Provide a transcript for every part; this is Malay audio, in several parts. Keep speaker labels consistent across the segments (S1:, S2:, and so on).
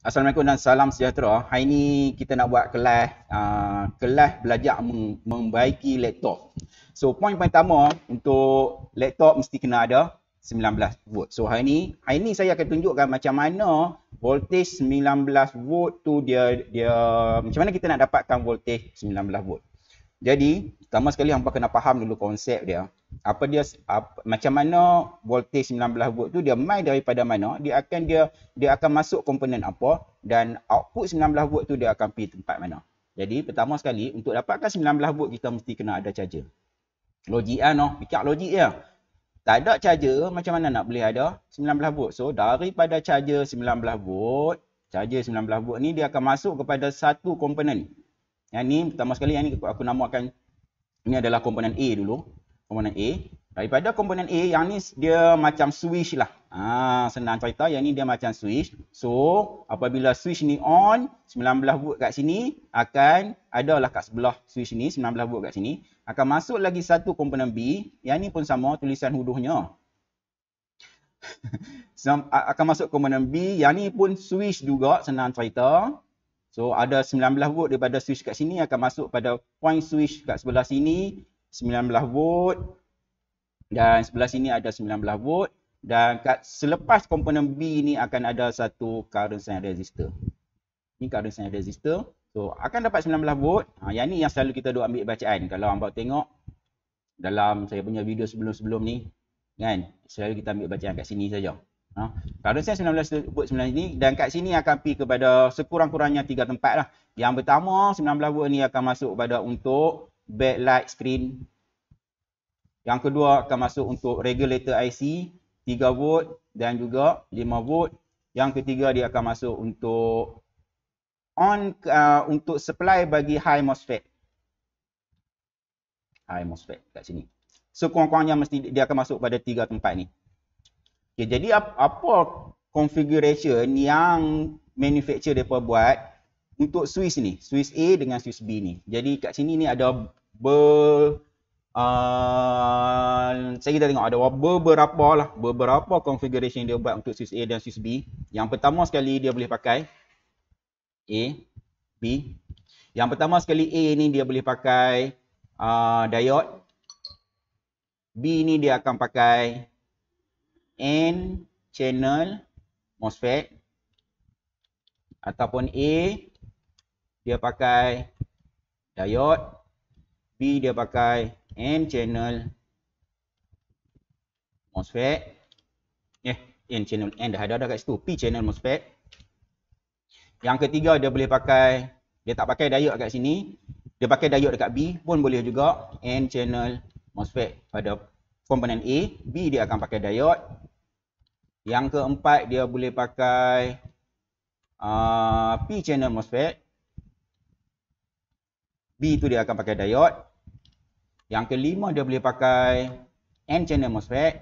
S1: Assalamualaikum dan salam sejahtera. Hari ini kita nak buat kelas uh, kelas belajar membaiki laptop. So point pertama untuk laptop mesti kena ada 19 volt. So hari ini hari ini saya akan tunjukkan macam mana voltage 19 volt tu dia dia macam mana kita nak dapatkan voltage 19 volt. Jadi pertama sekali hangpa kena faham dulu konsep dia apa dia apa, macam mana voltage 19 volt tu dia mai daripada mana dia akan dia dia akan masuk komponen apa dan output 19 volt tu dia akan pergi tempat mana jadi pertama sekali untuk dapatkan 19 volt kita mesti kena ada charger logik ah noh fikir logik ya tak ada charger macam mana nak boleh ada 19 volt so daripada charger 19 volt charger 19 volt ni dia akan masuk kepada satu komponen yang ni pertama sekali yang ni aku, aku namakan ini adalah komponen A dulu komponen A. Daripada komponen A, yang ni dia macam switch lah. Ha, senang cerita, yang ni dia macam switch. So, apabila switch ni on, 19 volt kat sini akan, adalah kat sebelah switch ni, 19 volt kat sini. Akan masuk lagi satu komponen B, yang ni pun sama tulisan huduhnya. akan masuk komponen B, yang ni pun switch juga, senang cerita. So, ada 19 volt daripada switch kat sini akan masuk pada point switch kat sebelah sini. 19 volt dan sebelah sini ada 19 volt dan kat selepas komponen B ni akan ada satu current sign resistor. ini current sign resistor. So akan dapat 19 volt. Ha, yang ni yang selalu kita duk ambil bacaan. Kalau hangpa tengok dalam saya punya video sebelum-sebelum ni kan, selalu kita ambil bacaan kat sini saja. Ha, current sign 19 volt sebelah sini dan kat sini akan pergi kepada sekurang-kurangnya tiga tempat lah. Yang pertama 19 volt ni akan masuk pada untuk backlight screen. Yang kedua akan masuk untuk regulator IC 3 volt dan juga 5 volt. Yang ketiga dia akan masuk untuk on uh, untuk supply bagi high MOSFET. High MOSFET kat sini. So kurang-kurangnya mesti dia akan masuk pada tiga tempat ni. Okay, jadi apa configuration yang manufacturer depa buat untuk switch ni, switch A dengan switch B ni. Jadi kat sini ni ada ber uh, saya kita tengok ada beberapa lah beberapa konfigurasi yang dia buat untuk Sis A dan Sis B. Yang pertama sekali dia boleh pakai A B. Yang pertama sekali A ni dia boleh pakai uh, diode B ni dia akan pakai N channel MOSFET ataupun A dia pakai diode P dia pakai N channel MOSFET. Eh, N channel N dah ada-ada kat situ. P channel MOSFET. Yang ketiga dia boleh pakai, dia tak pakai diode kat sini. Dia pakai diode dekat B pun boleh juga. N channel MOSFET pada komponen A. B dia akan pakai diode. Yang keempat dia boleh pakai uh, P channel MOSFET. B tu dia akan pakai diode. Yang kelima dia boleh pakai N-channel MOSFET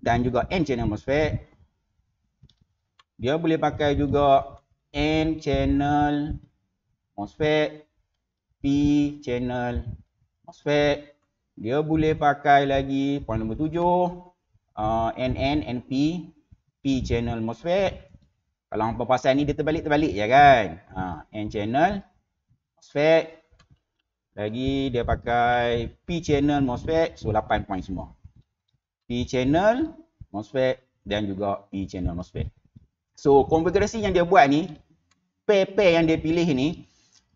S1: dan juga N-channel MOSFET. Dia boleh pakai juga N-channel MOSFET, P-channel MOSFET. Dia boleh pakai lagi poin nombor tujuh, NN, uh, NP, P-channel MOSFET. Kalau apa pasal ni dia terbalik-terbalik je ya kan. Ha, N-channel MOSFET. Lagi dia pakai P channel MOSFET so 8 point semua. P channel MOSFET dan juga P e channel MOSFET. So konfigurasi yang dia buat ni PP yang dia pilih ni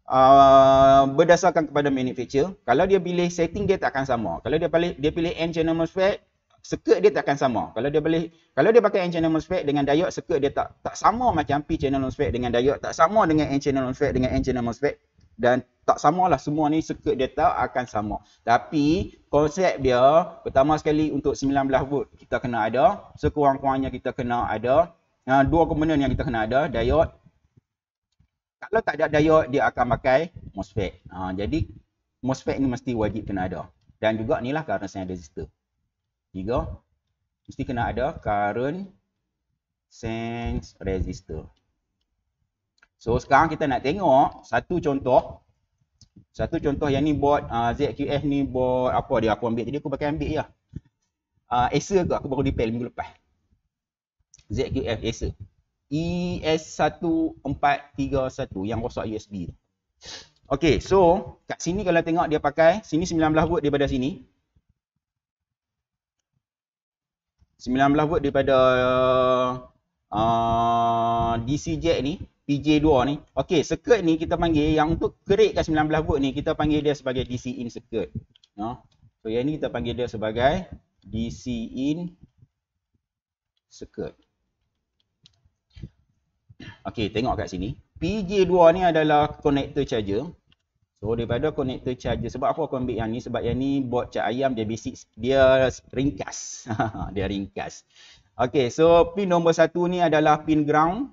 S1: Uh, berdasarkan kepada manufacturer kalau dia pilih setting dia tak akan sama kalau dia pilih dia pilih n channel mosfet circuit dia tak akan sama kalau dia pilih kalau dia pakai n channel mosfet dengan diode circuit dia tak tak sama macam p channel mosfet dengan diode tak sama dengan n channel mosfet dengan n channel mosfet dan tak sama lah semua ni circuit dia tak akan sama. Tapi konsep dia pertama sekali untuk 19 volt kita kena ada sekurang-kurangnya kita kena ada uh, dua komponen yang kita kena ada diode. Kalau tak ada diode dia akan pakai MOSFET. Uh, jadi MOSFET ni mesti wajib kena ada. Dan juga ni lah current sensing resistor. Tiga. Mesti kena ada current sense resistor. So sekarang kita nak tengok satu contoh satu contoh yang ni buat uh, ah, ZQF ni buat apa dia aku ambil tadi aku pakai ambil je. Lah. Ah uh, Acer ke aku baru repair minggu lepas. ZQF Acer. ES1431 yang rosak USB tu. Okay, so kat sini kalau tengok dia pakai sini 19 volt daripada sini. 19 volt daripada uh, ah, DC jack ni PJ2 ni. Okey, circuit ni kita panggil yang untuk create kat 19 volt ni kita panggil dia sebagai DC in circuit. No. So yang ni kita panggil dia sebagai DC in circuit. Okey, tengok kat sini. PJ2 ni adalah connector charger. So daripada connector charger, sebab apa aku ambil yang ni? Sebab yang ni buat cat ayam dia basic, dia ringkas. dia ringkas. Okey, so pin nombor satu ni adalah pin ground.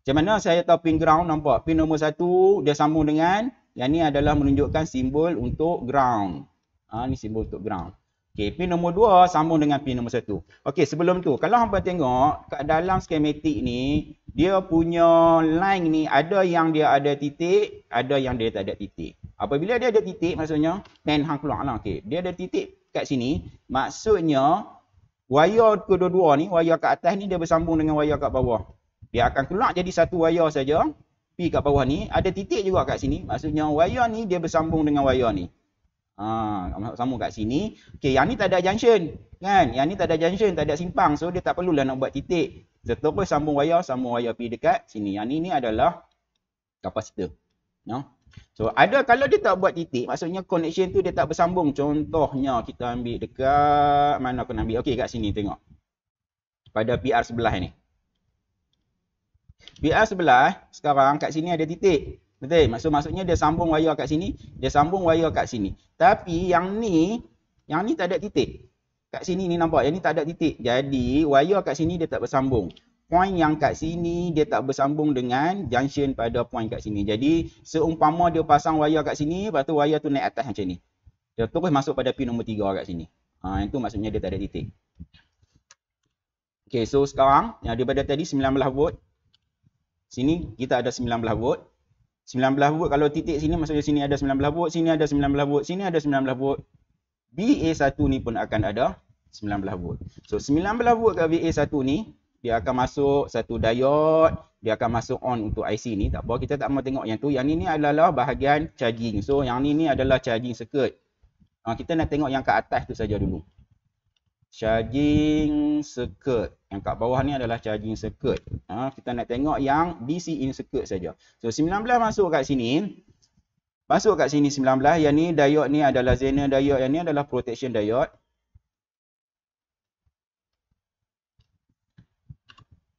S1: Macam mana saya tahu pin ground nampak? Pin nombor satu dia sambung dengan yang ni adalah menunjukkan simbol untuk ground. Ha, ni simbol untuk ground. Okay, pin nombor dua sambung dengan pin nombor satu. Okay, sebelum tu, kalau hampa tengok kat dalam skematik ni, dia punya line ni ada yang dia ada titik, ada yang dia tak ada titik. Apabila dia ada titik, maksudnya pen hang keluar lah. Okay, dia ada titik kat sini, maksudnya wayar kedua-dua ni, wayar kat atas ni dia bersambung dengan wayar kat bawah. Dia akan keluar jadi satu wayar saja. Pi kat bawah ni. Ada titik juga kat sini. Maksudnya wayar ni dia bersambung dengan wayar ni. Ha, sambung kat sini. Okay, yang ni tak ada junction. Kan? Yang ni tak ada junction. Tak ada simpang. So dia tak perlulah nak buat titik. Seterus sambung wayar. Sambung wayar pi dekat sini. Yang ni ni adalah kapasitor. No? Ya. So ada kalau dia tak buat titik. Maksudnya connection tu dia tak bersambung. Contohnya kita ambil dekat. Mana aku nak ambil? Okay kat sini tengok. Pada PR sebelah ni. PR sebelah eh, sekarang kat sini ada titik. Betul? Maksud maksudnya dia sambung wayar kat sini, dia sambung wayar kat sini. Tapi yang ni, yang ni tak ada titik. Kat sini ni nampak, yang ni tak ada titik. Jadi wayar kat sini dia tak bersambung. Point yang kat sini dia tak bersambung dengan junction pada point kat sini. Jadi seumpama dia pasang wayar kat sini, lepas tu wayar tu naik atas macam ni. Dia terus masuk pada pin nombor 3 kat sini. Ha, yang tu maksudnya dia tak ada titik. Okay, so sekarang, ya, daripada tadi 19 volt, sini kita ada 19 volt. 19 volt kalau titik sini maksudnya sini ada 19 volt, sini ada 19 volt, sini ada 19 volt. VA1 ni pun akan ada 19 volt. So 19 volt kat VA1 ni dia akan masuk satu diode, dia akan masuk on untuk IC ni. Tak apa, kita tak mau tengok yang tu. Yang ni ni adalah bahagian charging. So yang ni ni adalah charging circuit. Ha, kita nak tengok yang kat atas tu saja dulu. Charging circuit. Yang kat bawah ni adalah charging circuit. Ha, kita nak tengok yang DC in circuit saja. So 19 masuk kat sini. Masuk kat sini 19. Yang ni diod ni adalah zener diod. Yang ni adalah protection diod.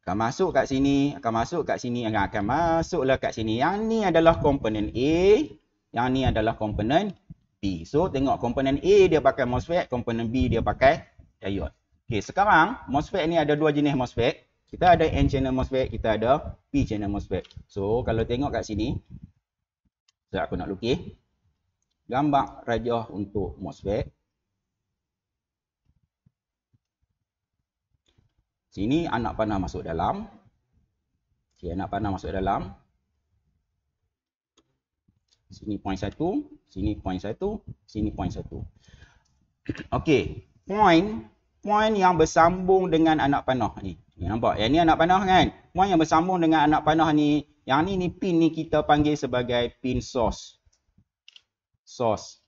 S1: Akan masuk kat sini. Akan masuk kat sini. Akan, akan masuklah kat sini. Yang ni adalah komponen A. Yang ni adalah komponen B. So tengok komponen A dia pakai MOSFET. Komponen B dia pakai diod. Okay, sekarang MOSFET ni ada dua jenis MOSFET. Kita ada N channel MOSFET, kita ada P channel MOSFET. So, kalau tengok kat sini, sekejap aku nak lukis gambar raja untuk MOSFET. Sini anak panah masuk dalam. Okey, anak panah masuk dalam. Sini point satu, sini point satu, sini point satu. Okay, point puan yang bersambung dengan anak panah ni. ni ya, nampak? Yang ni anak panah kan? Puan yang bersambung dengan anak panah ni, yang ni ni pin ni kita panggil sebagai pin source. Source.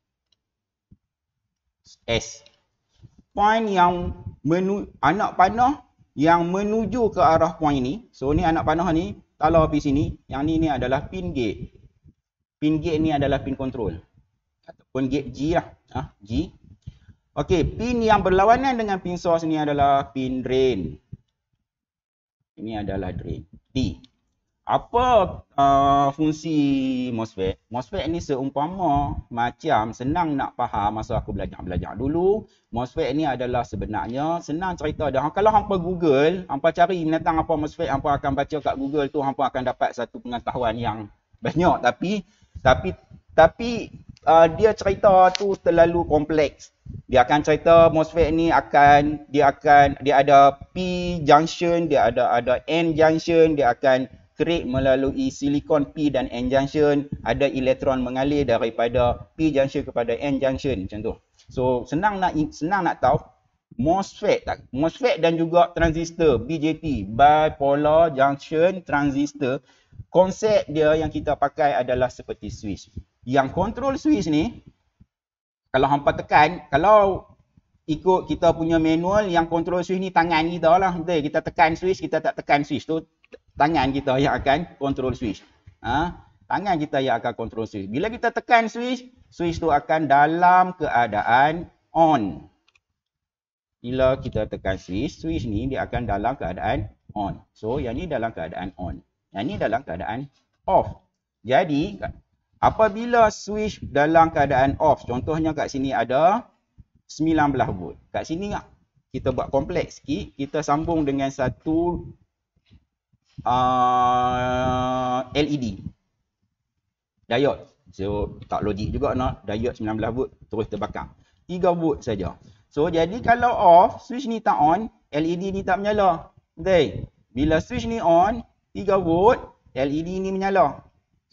S1: S. Puan yang menu anak panah yang menuju ke arah puan ini. So ni anak panah ni, kalau habis sini, yang ni ni adalah pin gate. Pin gate ni adalah pin control. Ataupun gate G lah. Ha? G, Okey, pin yang berlawanan dengan pin source ni adalah pin drain. Ini adalah drain. T. Apa uh, fungsi MOSFET? MOSFET ni seumpama macam senang nak faham masa aku belajar-belajar dulu. MOSFET ni adalah sebenarnya senang cerita dah. Kalau hampa Google, hampa cari menentang apa MOSFET, hampa akan baca kat Google tu, hampa akan dapat satu pengetahuan yang banyak. Tapi, tapi, tapi uh, dia cerita tu terlalu kompleks. Dia akan cerita MOSFET ni akan dia akan dia ada P junction, dia ada ada N junction, dia akan create melalui silikon P dan N junction, ada elektron mengalir daripada P junction kepada N junction macam tu. So senang nak senang nak tahu MOSFET tak? MOSFET dan juga transistor BJT, bipolar junction transistor, konsep dia yang kita pakai adalah seperti switch yang control switch ni kalau hampa tekan kalau ikut kita punya manual yang control switch ni tangan kita lah betul kita tekan switch kita tak tekan switch tu tangan kita yang akan control switch ha? tangan kita yang akan control switch bila kita tekan switch switch tu akan dalam keadaan on bila kita tekan switch switch ni dia akan dalam keadaan on so yang ni dalam keadaan on yang ni dalam keadaan off jadi Apabila switch dalam keadaan off, contohnya kat sini ada 19 volt. Kat sini kita buat kompleks sikit, kita sambung dengan satu uh, LED. Diode. So tak logik juga nak diode 19 volt terus terbakar. 3 volt saja. So jadi kalau off, switch ni tak on, LED ni tak menyala. Betul? Okay. Bila switch ni on, 3 volt, LED ni menyala.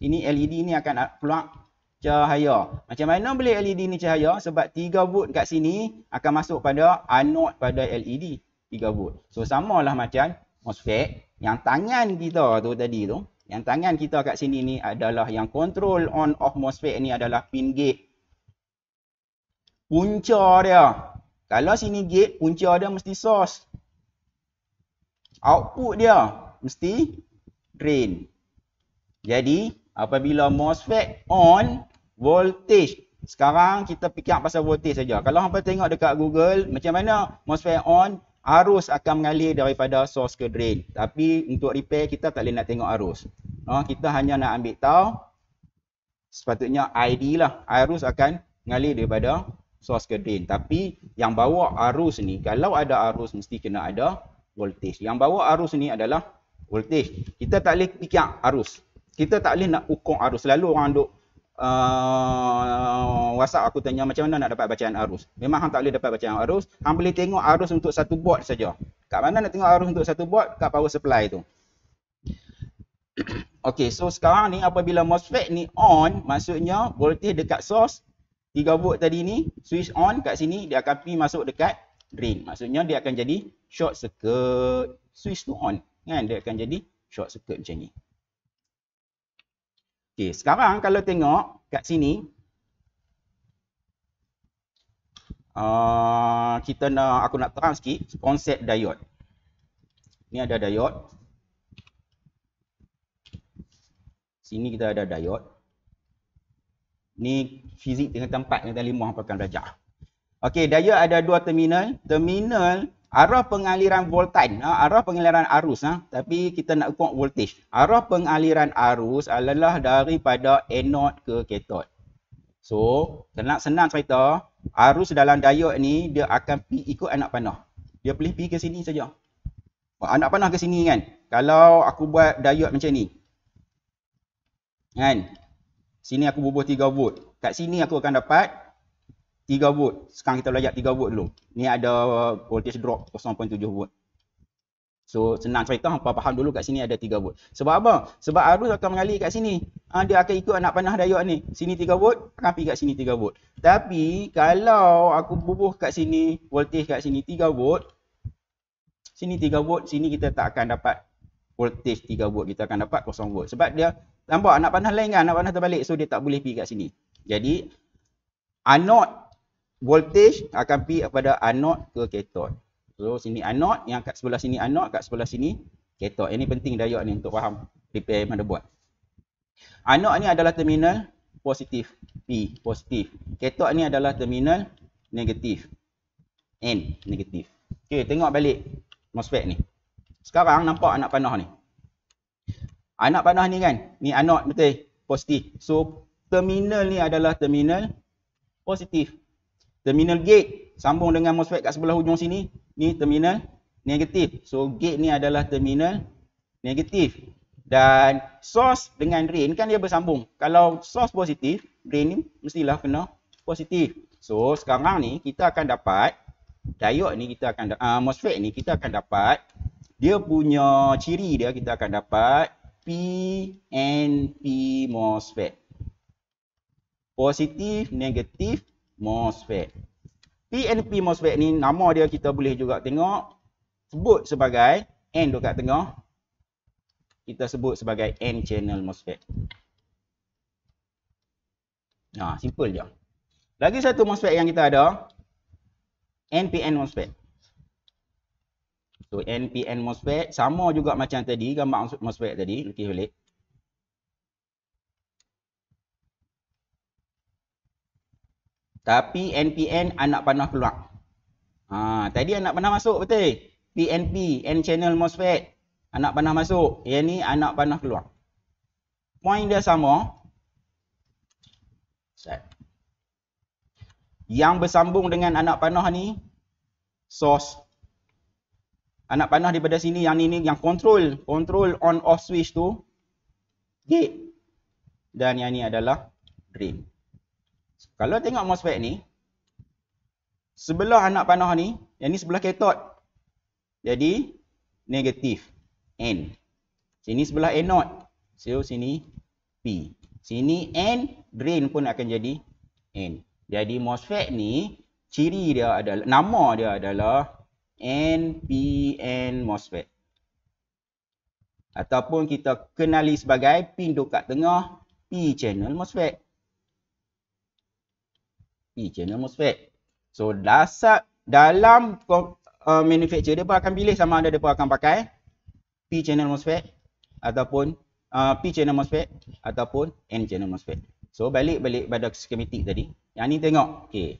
S1: Ini LED ni akan keluar cahaya. Macam mana boleh LED ni cahaya? Sebab 3 volt kat sini akan masuk pada anode pada LED. 3 volt. So samalah macam MOSFET yang tangan kita tu tadi tu. Yang tangan kita kat sini ni adalah yang control on off MOSFET ni adalah pin gate. Punca dia. Kalau sini gate, punca dia mesti source. Output dia mesti drain. Jadi apabila MOSFET on voltage. Sekarang kita fikir pasal voltage saja. Kalau hangpa tengok dekat Google, macam mana MOSFET on arus akan mengalir daripada source ke drain. Tapi untuk repair kita tak boleh nak tengok arus. Ha, kita hanya nak ambil tahu sepatutnya ID lah. Arus akan mengalir daripada source ke drain. Tapi yang bawa arus ni, kalau ada arus mesti kena ada voltage. Yang bawa arus ni adalah voltage. Kita tak boleh fikir arus kita tak boleh nak ukur arus. Selalu orang duk uh, WhatsApp aku tanya macam mana nak dapat bacaan arus. Memang hang tak boleh dapat bacaan arus. Hang boleh tengok arus untuk satu bot saja. Kat mana nak tengok arus untuk satu bot? Kat power supply tu. Okay, so sekarang ni apabila MOSFET ni on, maksudnya voltage dekat source 3 volt tadi ni switch on kat sini dia akan pergi masuk dekat drain. Maksudnya dia akan jadi short circuit switch tu on. Kan? Dia akan jadi short circuit macam ni. Okey, sekarang kalau tengok kat sini uh, kita nak aku nak terang sikit konsep diod. Ni ada diod, Sini kita ada diod. Ni fizik dengan tempat yang tadi Muhammad akan belajar. Okey, diode ada dua terminal. Terminal arah pengaliran voltan, ha, arah pengaliran arus, ha, tapi kita nak ukur voltage. Arah pengaliran arus adalah daripada anode ke ketod. So, senang-senang cerita, arus dalam diode ni dia akan pi ikut anak panah. Dia boleh pi ke sini saja. Ha, anak panah ke sini kan? Kalau aku buat diode macam ni. Kan? Sini aku bubuh 3 volt. Kat sini aku akan dapat 3 volt. Sekarang kita belajar 3 volt dulu. Ni ada voltage drop 0.7 volt. So senang cerita hangpa faham dulu kat sini ada 3 volt. Sebab apa? Sebab arus akan mengalir kat sini. Ha, dia akan ikut anak panah dayak ni. Sini 3 volt, akan pergi kat sini 3 volt. Tapi kalau aku bubuh kat sini voltage kat sini 3 volt, sini 3 volt, sini kita tak akan dapat voltage 3 volt, kita akan dapat 0 volt. Sebab dia nampak anak panah lain kan, anak panah terbalik. So dia tak boleh pergi kat sini. Jadi anode voltage akan pergi kepada anod ke kathode. So sini anod yang kat sebelah sini anod, kat sebelah sini kathode. Ini penting diode ni untuk faham prepare mana buat. Anod ni adalah terminal positif P, positif. Kathode ni adalah terminal negatif N, negatif. Okay, tengok balik MOSFET ni. Sekarang nampak anak panah ni. Anak panah ni kan, ni anod betul positif. So terminal ni adalah terminal positif terminal gate sambung dengan MOSFET kat sebelah hujung sini ni terminal negatif so gate ni adalah terminal negatif dan source dengan drain kan dia bersambung kalau source positif drain ni mestilah kena positif so sekarang ni kita akan dapat diode ni kita akan uh, MOSFET ni kita akan dapat dia punya ciri dia kita akan dapat PNP MOSFET positif negatif MOSFET. PNP MOSFET ni nama dia kita boleh juga tengok sebut sebagai N tu kat tengah. Kita sebut sebagai N channel MOSFET. Nah, ha, simple je. Lagi satu MOSFET yang kita ada NPN MOSFET. So NPN MOSFET sama juga macam tadi gambar MOSFET tadi lukis balik. Tapi NPN anak panah keluar. Ha, tadi anak panah masuk betul? PNP, N-channel MOSFET. Anak panah masuk. Yang ni anak panah keluar. Point dia sama. Yang bersambung dengan anak panah ni, source. Anak panah daripada sini, yang ni ni, yang control. Control on off switch tu, gate. Dan yang ni adalah drain. Kalau tengok MOSFET ni, sebelah anak panah ni, yang ni sebelah ketot. Jadi, negatif. N. Sini sebelah anode. So, sini P. Sini N, drain pun akan jadi N. Jadi, MOSFET ni, ciri dia adalah, nama dia adalah NPN MOSFET. Ataupun kita kenali sebagai pin dukat tengah P channel MOSFET. E, channel MOSFET. So dasar dalam uh, manufacturer dia pun akan pilih sama ada dia pun akan pakai P channel MOSFET ataupun uh, P channel MOSFET ataupun N channel MOSFET. So balik-balik pada schematic tadi. Yang ni tengok. Okay.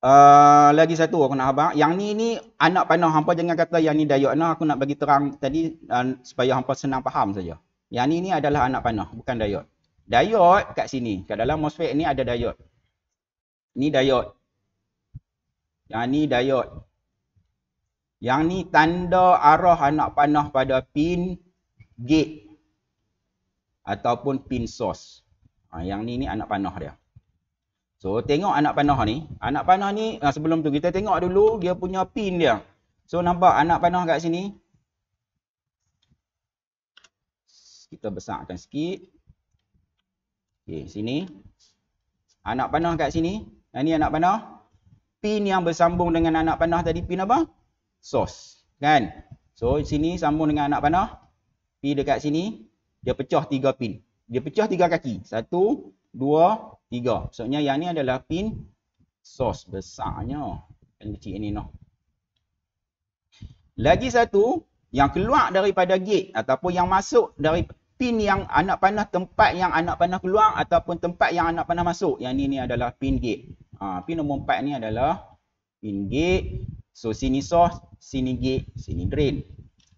S1: Uh, lagi satu aku nak habang. Yang ni ni anak panah hangpa jangan kata yang ni diode Nak aku nak bagi terang tadi uh, supaya hangpa senang faham saja. Yang ni ni adalah anak panah bukan diode. Diode kat sini. Kat dalam MOSFET ni ada diode. Ni diod. Yang ni diod. Yang ni tanda arah anak panah pada pin gate ataupun pin source. Ha, yang ni ni anak panah dia. So tengok anak panah ni. Anak panah ni ha, sebelum tu kita tengok dulu dia punya pin dia. So nampak anak panah kat sini. Kita besarkan sikit. Okay, sini. Anak panah kat sini. Nah ni anak panah. Pin yang bersambung dengan anak panah tadi pin apa? Sos, Kan? So sini sambung dengan anak panah. P dekat sini. Dia pecah tiga pin. Dia pecah tiga kaki. Satu, dua, tiga. Maksudnya yang ni adalah pin sos besarnya. Dan kecil ini noh. Lagi satu yang keluar daripada gate ataupun yang masuk dari pin yang anak panah tempat yang anak panah keluar ataupun tempat yang anak panah masuk. Yang ni ni adalah pin gate. Ha, pin nombor empat ni adalah pin gate. So sini source, sini gate, sini drain.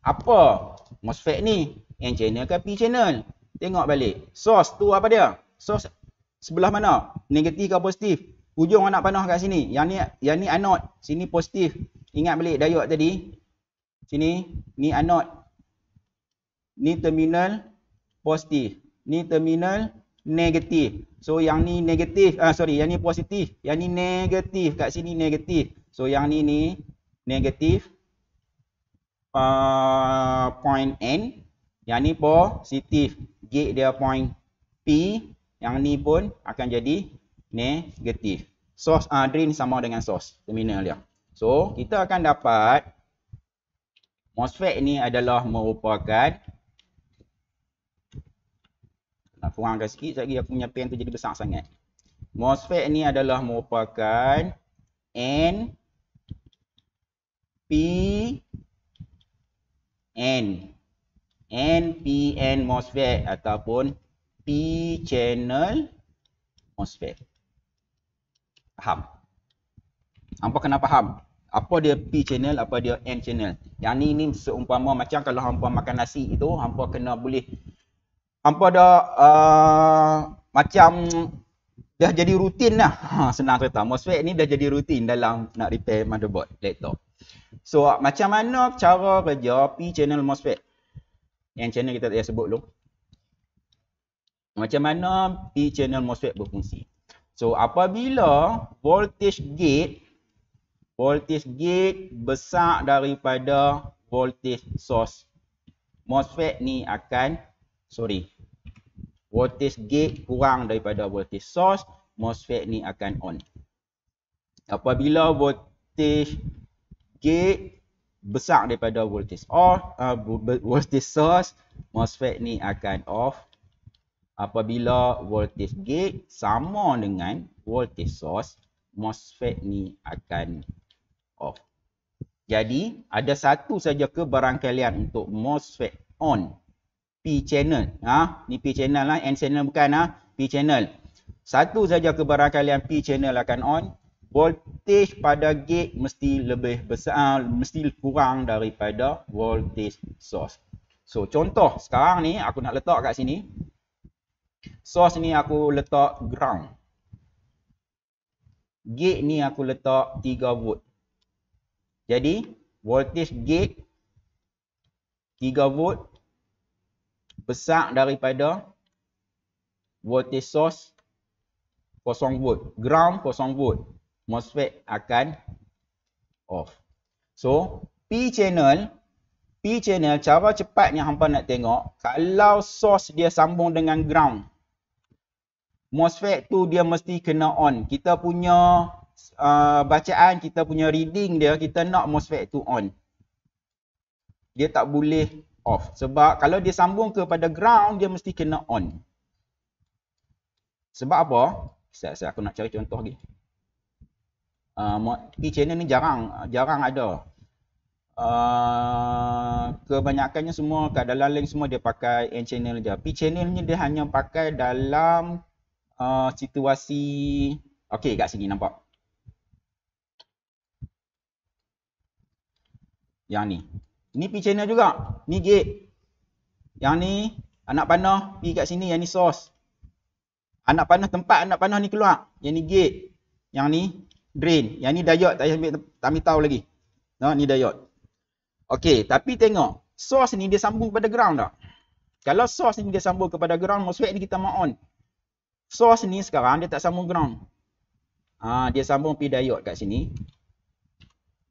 S1: Apa MOSFET ni? N channel ke P channel? Tengok balik. Source tu apa dia? Source sebelah mana? Negatif ke positif? Ujung anak panah kat sini. Yang ni yang ni anode. Sini positif. Ingat balik diode tadi. Sini ni anode. Ni terminal positif. Ni terminal negatif. So yang ni negatif, ah sorry, yang ni positif, yang ni negatif. Kat sini negatif. So yang ni ni negatif uh, point N, yang ni positif. Gate dia point P, yang ni pun akan jadi negatif. Source uh, drain sama dengan source terminal dia. So kita akan dapat MOSFET ni adalah merupakan Ha, kurangkan sikit lagi aku punya pen tu jadi besar sangat. MOSFET ni adalah merupakan N P N NPN MOSFET ataupun P channel MOSFET. Faham? Hampa kena faham. Apa dia P channel, apa dia N channel. Yang ni ni seumpama macam kalau hampa makan nasi itu, hampa kena boleh hampa dah uh, macam dah jadi rutin lah. Ha, senang cerita MOSFET ni dah jadi rutin dalam nak repair motherboard laptop. So, macam mana cara kerja P channel MOSFET? Yang channel kita tak sebut dulu. Macam mana P channel MOSFET berfungsi? So, apabila voltage gate voltage gate besar daripada voltage source MOSFET ni akan sorry voltage gate kurang daripada voltage source, MOSFET ni akan on. Apabila voltage gate besar daripada voltage off, uh, voltage source, MOSFET ni akan off. Apabila voltage gate sama dengan voltage source, MOSFET ni akan off. Jadi, ada satu saja keberangkalian untuk MOSFET on. P channel. Ha? Ni P channel lah. N channel bukan. Ha? P channel. Satu saja kebarangkalian P channel akan on. Voltage pada gate mesti lebih besar. Ah, mesti kurang daripada voltage source. So contoh sekarang ni aku nak letak kat sini. Source ni aku letak ground. Gate ni aku letak 3 volt. Jadi voltage gate 3 volt besar daripada voltage source 0 volt. Ground 0 volt. MOSFET akan off. So, P channel, P channel cara yang hampa nak tengok, kalau source dia sambung dengan ground, MOSFET tu dia mesti kena on. Kita punya uh, bacaan, kita punya reading dia, kita nak MOSFET tu on. Dia tak boleh off. Sebab kalau dia sambung kepada ground, dia mesti kena on. Sebab apa? Saya, saya aku nak cari contoh lagi. Uh, ah, di channel ni jarang jarang ada. Uh, kebanyakannya semua kat dalam link semua dia pakai n channel je. P channel ni dia hanya pakai dalam uh, situasi... Okay kat sini nampak. Yang ni. Ini pi channel juga. Ni gate. Yang ni anak panah pi kat sini yang ni sos. Anak panah tempat anak panah ni keluar. Yang ni gate. Yang ni drain. Yang ni diode tak ambil tak ambil tahu lagi. No, ni diode. Okay, tapi tengok source ni dia sambung kepada ground tak? Kalau source ni dia sambung kepada ground, maksudnya ni kita mau on. Source ni sekarang dia tak sambung ground. Ha, dia sambung pi diode kat sini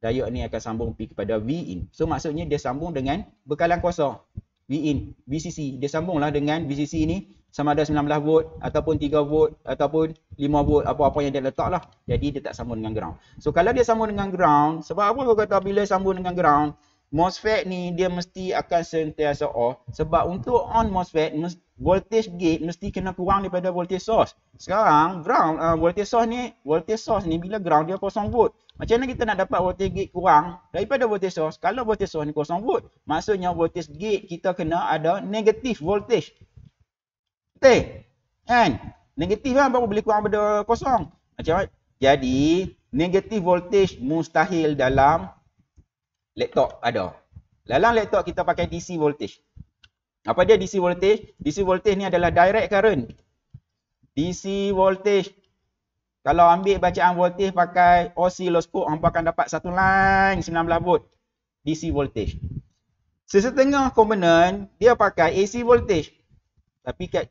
S1: diode ni akan sambung pergi kepada V in, So maksudnya dia sambung dengan bekalan kuasa in, VCC. Dia sambunglah dengan VCC ni sama ada 19 volt ataupun 3 volt ataupun 5 volt apa-apa yang dia letak lah. Jadi dia tak sambung dengan ground. So kalau dia sambung dengan ground, sebab apa Kau kata bila sambung dengan ground, MOSFET ni dia mesti akan sentiasa off sebab untuk on MOSFET voltage gate mesti kena kurang daripada voltage source. Sekarang ground uh, voltage source ni voltage source ni bila ground dia kosong volt. Macam mana kita nak dapat voltage gate kurang daripada voltage source? Kalau voltage source ni kosong volt, maksudnya voltage gate kita kena ada negatif voltage. Betul? Kan? Negatif kan baru boleh kurang benda kosong. Macam Jadi, negatif voltage mustahil dalam laptop ada. Dalam laptop kita pakai DC voltage. Apa dia DC voltage? DC voltage ni adalah direct current. DC voltage kalau ambil bacaan voltage pakai oscilloscope, hampa akan dapat satu line 19 volt DC voltage. Sesetengah komponen, dia pakai AC voltage. Tapi kat,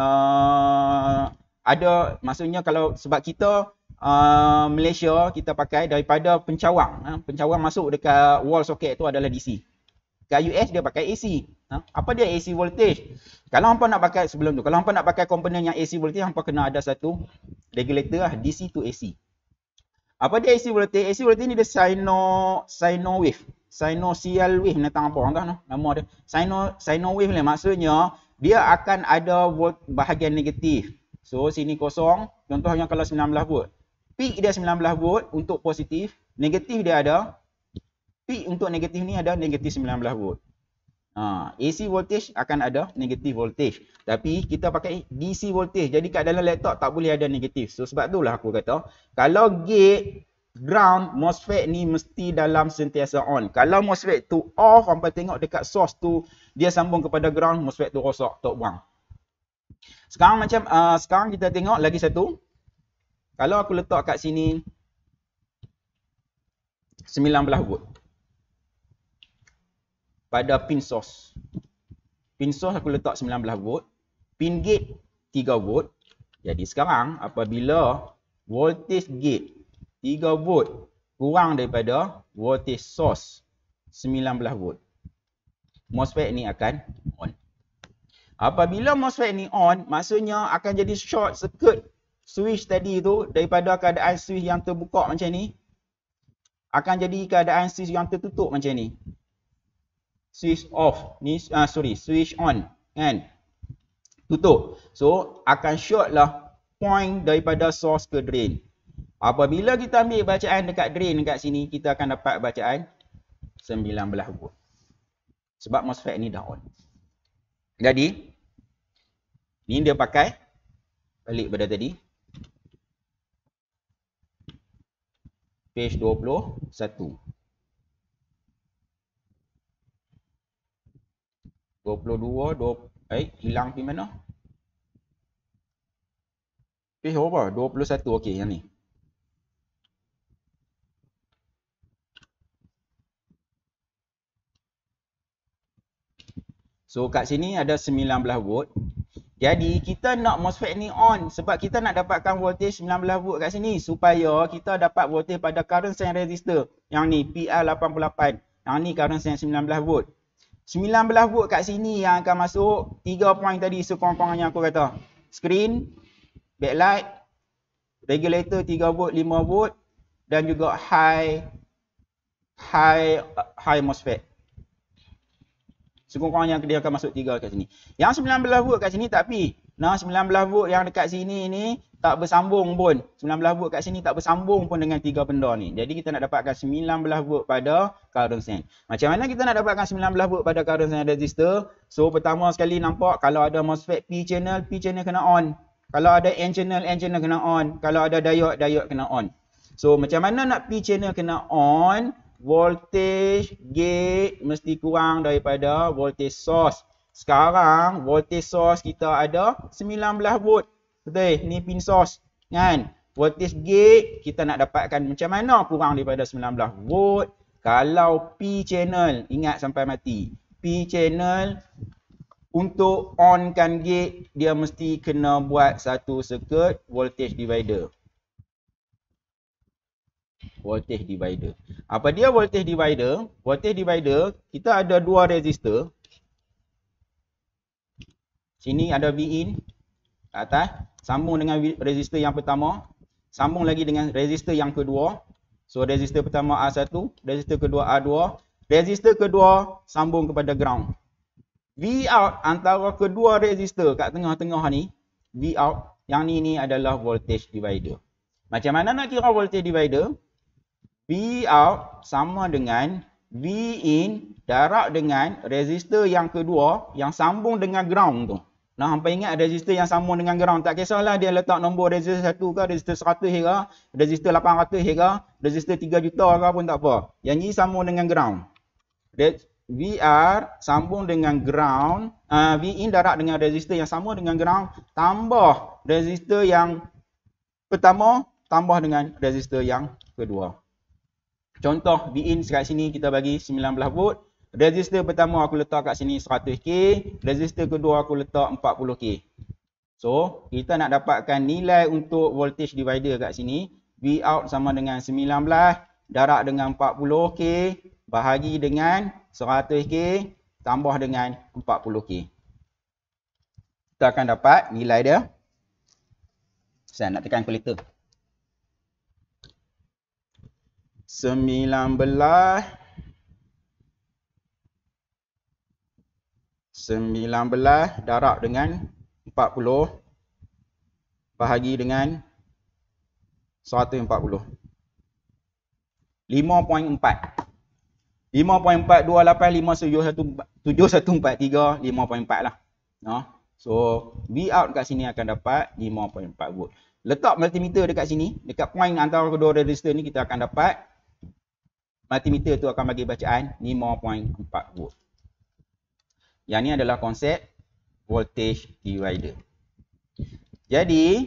S1: uh, ada, maksudnya kalau sebab kita uh, Malaysia, kita pakai daripada pencawang. Uh, pencawang masuk dekat wall socket tu adalah DC. Dekat US dia pakai AC. Ha? Apa dia AC voltage? Kalau hampa nak pakai sebelum tu, kalau hampa nak pakai komponen yang AC voltage, hampa kena ada satu regulator lah DC to AC. Apa dia AC voltage? AC voltage ni dia sino sino wave. Sino sial wave ni tak apa orang tahu nama dia. Sino sino wave ni maksudnya dia akan ada volt bahagian negatif. So sini kosong, contohnya kalau 19 volt. Peak dia 19 volt untuk positif, negatif dia ada peak untuk negatif ni ada negatif 19 volt. Ha, AC voltage akan ada negatif voltage. Tapi kita pakai DC voltage. Jadi kat dalam laptop tak boleh ada negatif. So sebab itulah aku kata. Kalau gate ground MOSFET ni mesti dalam sentiasa on. Kalau MOSFET tu off, sampai tengok dekat source tu dia sambung kepada ground, MOSFET tu rosak, tak buang. Sekarang macam uh, sekarang kita tengok lagi satu. Kalau aku letak kat sini 19 volt pada pin source. Pin source aku letak 19 volt, pin gate 3 volt. Jadi sekarang apabila voltage gate 3 volt kurang daripada voltage source 19 volt, MOSFET ni akan on. Apabila MOSFET ni on, maksudnya akan jadi short circuit switch tadi tu daripada keadaan switch yang terbuka macam ni akan jadi keadaan switch yang tertutup macam ni switch off ni uh, sorry switch on kan tutup so akan short lah point daripada source ke drain apabila kita ambil bacaan dekat drain dekat sini kita akan dapat bacaan 19 volt sebab MOSFET ni dah on jadi ni dia pakai balik pada tadi page 21 22 20, eh hilang pi mana? Pi berapa? 21 okey yang ni. So kat sini ada 19 volt. Jadi kita nak MOSFET ni on sebab kita nak dapatkan voltage 19 volt kat sini supaya kita dapat voltage pada current sense resistor yang ni PL88. Yang ni current sense 19 volt. 19 volt kat sini yang akan masuk tiga point tadi sekurang-kurangnya aku kata. Screen, backlight, regulator 3 volt, 5 volt dan juga high high high MOSFET. Sekurang-kurangnya dia akan masuk tiga kat sini. Yang 19 volt kat sini tapi Nah, 19 volt yang dekat sini ni tak bersambung pun. 19 volt kat sini tak bersambung pun dengan tiga benda ni. Jadi kita nak dapatkan 19 volt pada current sen. Macam mana kita nak dapatkan 19 volt pada current sen resistor? So pertama sekali nampak kalau ada MOSFET P channel, P channel kena on. Kalau ada N channel, N channel kena on. Kalau ada diode, diode kena on. So macam mana nak P channel kena on? Voltage gate mesti kurang daripada voltage source. Sekarang voltage source kita ada 19 volt. Betul? Ni pin source kan. Voltage gate kita nak dapatkan macam mana kurang daripada 19 volt kalau P channel ingat sampai mati. P channel untuk onkan gate dia mesti kena buat satu circuit voltage divider. Voltage divider. Apa dia voltage divider? Voltage divider kita ada dua resistor Sini ada VE ni. Atas. Sambung dengan resistor yang pertama. Sambung lagi dengan resistor yang kedua. So resistor pertama R1. Resistor kedua R2. Resistor kedua sambung kepada ground. V out antara kedua resistor kat tengah-tengah ni. V out. Yang ni ni adalah voltage divider. Macam mana nak kira voltage divider? V out sama dengan V in darab dengan resistor yang kedua yang sambung dengan ground tu. Nah, hampa ingat resistor yang sama dengan ground. Tak kisahlah dia letak nombor resistor 1 ke, resistor 100 hera, resistor 800 hera, resistor 3 juta ke pun tak apa. Yang ni sama dengan ground. VR sambung dengan ground, uh, in darat dengan resistor yang sama dengan ground, tambah resistor yang pertama, tambah dengan resistor yang kedua. Contoh in dekat sini kita bagi 19 volt, Resistor pertama aku letak kat sini 100k, resistor kedua aku letak 40k. So, kita nak dapatkan nilai untuk voltage divider kat sini, V out sama dengan 19 darab dengan 40k bahagi dengan 100k tambah dengan 40k. Kita akan dapat nilai dia. Saya nak tekan kulit 19 19 darab dengan 40 bahagi dengan 140. 5.4. 5.4285714 5.4 No. So V out kat sini akan dapat 5.4 volt. Letak multimeter dekat sini, dekat point antara kedua resistor ni kita akan dapat multimeter tu akan bagi bacaan 5.4 volt. Yang ni adalah konsep voltage divider. Jadi,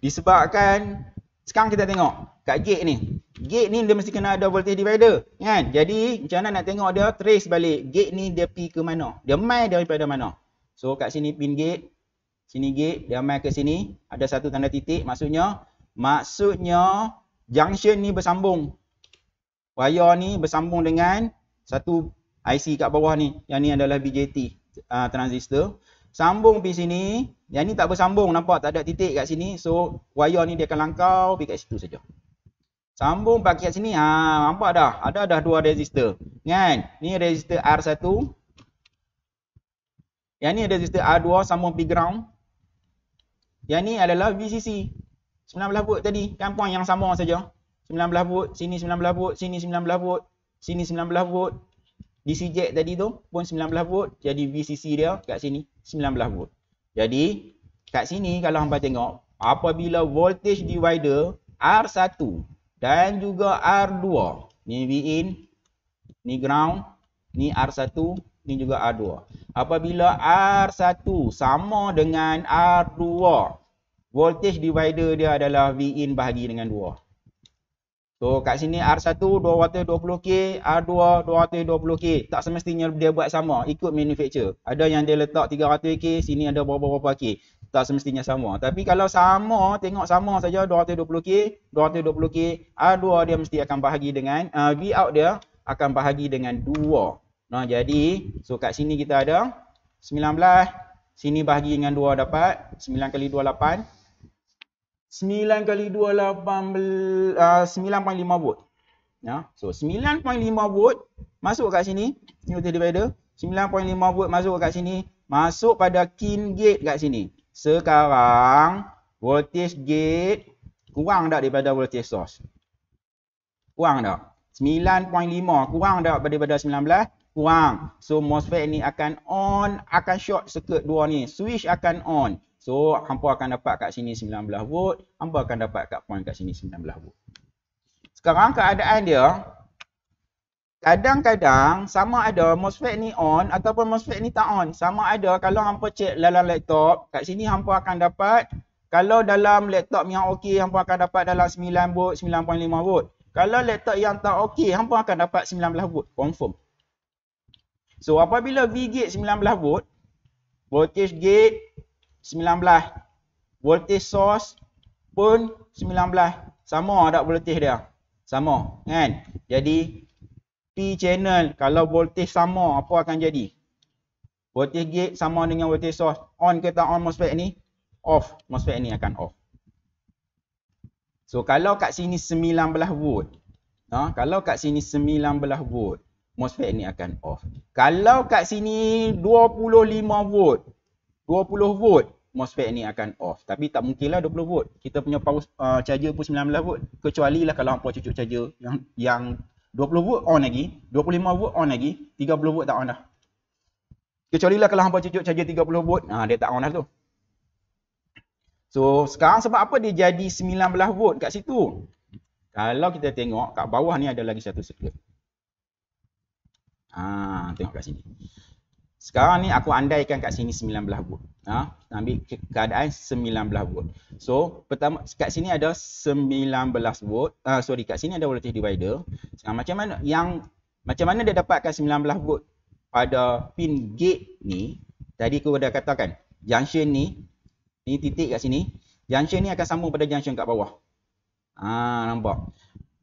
S1: disebabkan sekarang kita tengok kat gate ni. Gate ni dia mesti kena ada voltage divider. Kan? Jadi, macam mana nak tengok dia trace balik gate ni dia pergi ke mana? Dia main daripada mana? So, kat sini pin gate. Sini gate. Dia mai ke sini. Ada satu tanda titik. Maksudnya, maksudnya junction ni bersambung. Wire ni bersambung dengan satu IC kat bawah ni. Yang ni adalah BJT uh, ah, transistor. Sambung pergi sini. Yang ni tak bersambung nampak tak ada titik kat sini. So wire ni dia akan langkau pergi kat situ saja. Sambung pergi kat sini. Ha, nampak dah. Ada dah dua resistor. Kan? Ni resistor R1. Yang ni resistor R2 sambung pergi ground. Yang ni adalah VCC. 19 volt tadi kan point yang sambung saja. 19 volt, sini 19 volt, sini 19 volt, sini 19 volt. DC jack tadi tu pun 19 volt. Jadi VCC dia kat sini 19 volt. Jadi kat sini kalau hampa tengok apabila voltage divider R1 dan juga R2. Ni V in ni ground, ni R1, ni juga R2. Apabila R1 sama dengan R2, voltage divider dia adalah V in bahagi dengan 2. So kat sini R1 220k, R2 220k. Tak semestinya dia buat sama ikut manufacturer. Ada yang dia letak 300k, sini ada berapa-berapa k. Tak semestinya sama. Tapi kalau sama, tengok sama saja 220k, 220k, R2 dia mesti akan bahagi dengan uh, V out dia akan bahagi dengan 2. Nah, jadi so kat sini kita ada 19 sini bahagi dengan 2 dapat 9 kali 2 8 9 kali 2 18 uh, 9.5 volt. Ya. So 9.5 volt masuk kat sini, voltage divider, 9.5 volt masuk kat sini, masuk pada kin gate kat sini. Sekarang voltage gate kurang tak daripada voltage source? Kurang tak? 9.5 kurang tak daripada 19? Kurang. So MOSFET ni akan on, akan short circuit dua ni. Switch akan on. So, hampa akan dapat kat sini 19 volt, hampa akan dapat kat point kat sini 19 volt. Sekarang keadaan dia, kadang-kadang sama ada MOSFET ni on ataupun MOSFET ni tak on. Sama ada kalau hampa cek dalam laptop, kat sini hampa akan dapat, kalau dalam laptop yang okey, hampa akan dapat dalam 9 volt, 9.5 volt. Kalau laptop yang tak okey, hampa akan dapat 19 volt, confirm. So, apabila V gate 19 volt, voltage gate 19. Voltage source pun 19. Sama tak voltage dia? Sama. Kan? Jadi, P channel kalau voltage sama, apa akan jadi? Voltage gate sama dengan voltage source. On kita on MOSFET ni? Off. MOSFET ni akan off. So, kalau kat sini 19 volt. Ha? Kalau kat sini 19 volt. MOSFET ni akan off. Kalau kat sini 25 volt. 20 volt. MOSFET ni akan off. Tapi tak mungkin lah 20 volt. Kita punya power uh, charger pun 19 volt. Kecuali lah kalau hampa cucuk charger yang yang 20 volt on lagi. 25 volt on lagi. 30 volt tak on dah. Kecuali lah kalau hampa cucuk charger 30 volt. Ha, dia tak on dah tu. So sekarang sebab apa dia jadi 19 volt kat situ? Kalau kita tengok kat bawah ni ada lagi satu circuit. Ha, ah, tengok kat sini. Sekarang ni aku andaikan kat sini 19 volt. Ha? Ambil ke- keadaan 19 volt. So, pertama kat sini ada 19 volt. Uh, sorry, kat sini ada voltage divider. Sekarang ah, macam mana yang macam mana dia dapatkan 19 volt pada pin gate ni? Tadi aku dah katakan junction ni ni titik kat sini. Junction ni akan sambung pada junction kat bawah. Ha, nampak.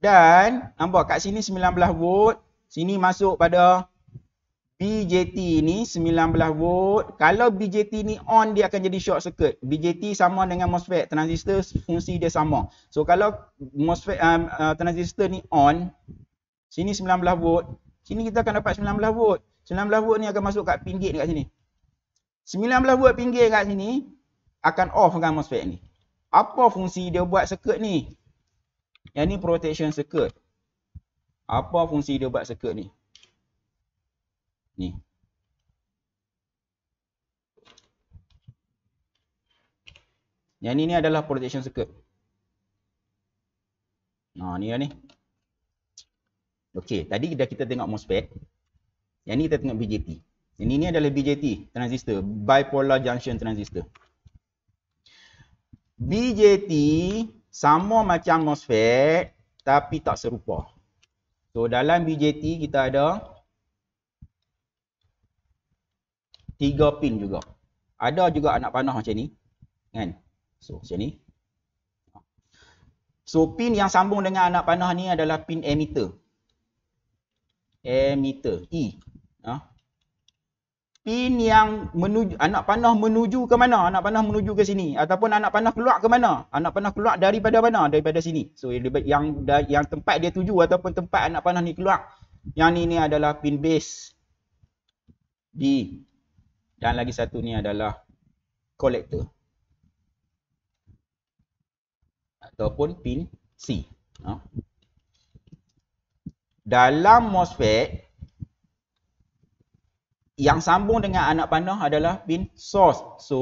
S1: Dan nampak kat sini 19 volt, sini masuk pada BJT ni 19 volt. Kalau BJT ni on dia akan jadi short circuit. BJT sama dengan MOSFET. Transistor fungsi dia sama. So kalau MOSFET uh, uh, transistor ni on. Sini 19 volt. Sini kita akan dapat 19 volt. 19 volt ni akan masuk kat pinggir ni kat sini. 19 volt pinggir kat sini akan off kan MOSFET ni. Apa fungsi dia buat circuit ni? Yang ni protection circuit. Apa fungsi dia buat circuit ni? ni yang ni ni adalah protection circuit ha ni lah ni Okey, tadi dah kita tengok MOSFET yang ni kita tengok BJT yang ni ni adalah BJT transistor bipolar junction transistor BJT sama macam MOSFET tapi tak serupa so dalam BJT kita ada tiga pin juga. Ada juga anak panah macam ni. Kan? So, macam ni. So, pin yang sambung dengan anak panah ni adalah pin emitter. Emitter. E. Ha? Pin yang menuju, anak panah menuju ke mana? Anak panah menuju ke sini. Ataupun anak panah keluar ke mana? Anak panah keluar daripada mana? Daripada sini. So, yang yang tempat dia tuju ataupun tempat anak panah ni keluar. Yang ni, ni adalah pin base. D. Dan lagi satu ni adalah kolektor Ataupun pin C. Ha? Dalam MOSFET, yang sambung dengan anak panah adalah pin source. So,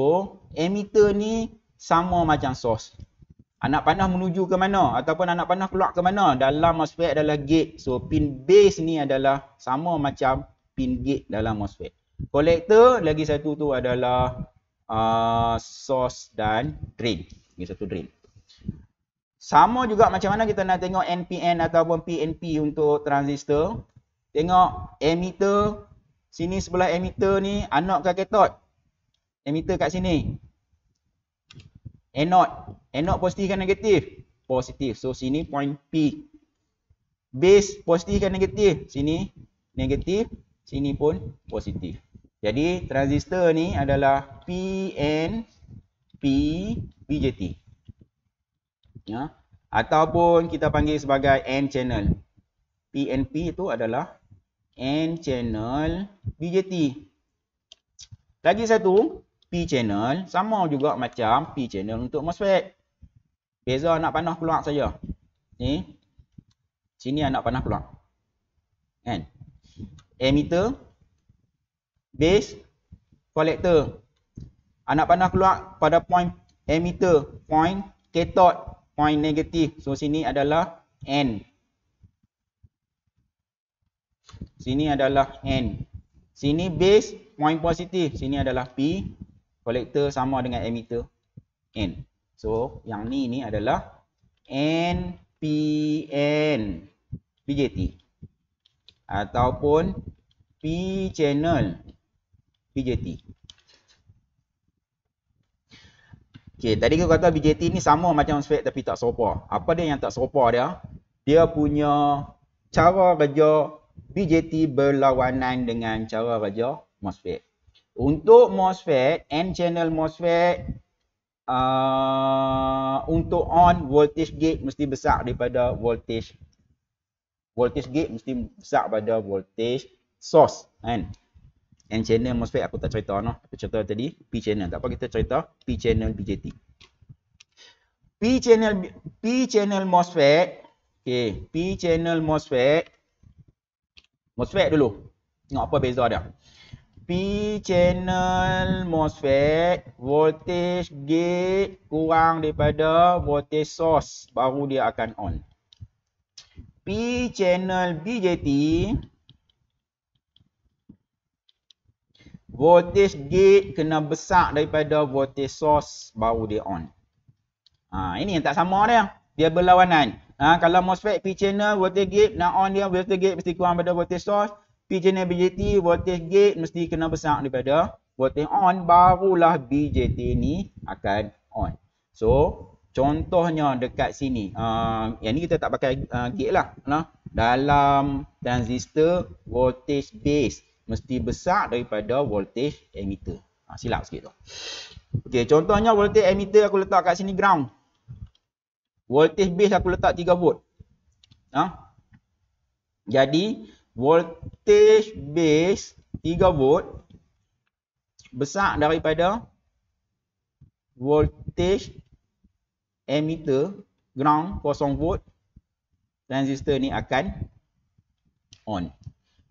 S1: emitter ni sama macam source. Anak panah menuju ke mana ataupun anak panah keluar ke mana. Dalam MOSFET adalah gate. So, pin base ni adalah sama macam pin gate dalam MOSFET. Kolektor lagi satu tu adalah uh, source dan drain Ini satu drain sama juga macam mana kita nak tengok NPN ataupun PNP untuk transistor tengok emitter sini sebelah emitter ni anode ke katod emitter kat sini anode anode positif ke negatif positif so sini point P base positif ke negatif sini negatif sini pun positif jadi transistor ni adalah P-N-P BJT. Ya. Ataupun kita panggil sebagai N channel. PNP itu adalah N channel BJT. Lagi satu, P channel sama juga macam P channel untuk MOSFET. Beza nak panah keluar saja. Ni. Sini anak panah keluar. Kan? Emitter base collector. Anak panah keluar pada point emitter, point cathode, point negatif. So sini adalah N. Sini adalah N. Sini base, point positif. Sini adalah P. Collector sama dengan emitter N. So yang ni ni adalah NPN. PJT. Ataupun P channel. BJT. Okey, tadi aku kata BJT ni sama macam MOSFET tapi tak serupa. Apa dia yang tak serupa dia? Dia punya cara kerja BJT berlawanan dengan cara kerja MOSFET. Untuk MOSFET, N-channel MOSFET, uh, untuk on voltage gate mesti besar daripada voltage. Voltage gate mesti besar daripada voltage source. Kan? N channel MOSFET aku tak cerita lah, noh. Aku cerita tadi P channel. Tak apa kita cerita P channel BJT. P channel P channel MOSFET. Okey, P channel MOSFET. MOSFET dulu. Tengok apa beza dia. P channel MOSFET voltage gate kurang daripada voltage source baru dia akan on. P channel BJT voltage gate kena besar daripada voltage source baru dia on. Ha, ini yang tak sama dia. Dia berlawanan. Ha, kalau MOSFET P-channel, voltage gate nak on dia, voltage gate mesti kurang daripada voltage source. P-channel BJT, voltage gate mesti kena besar daripada voltage on. Barulah BJT ni akan on. So, contohnya dekat sini. Uh, yang ni kita tak pakai uh, gate lah. Nah, dalam transistor voltage base mesti besar daripada voltage emitter. Ha, silap sikit tu. Okey, contohnya voltage emitter aku letak kat sini ground. Voltage base aku letak 3 volt. Ha? Jadi voltage base 3 volt besar daripada voltage emitter ground 0 volt transistor ni akan on.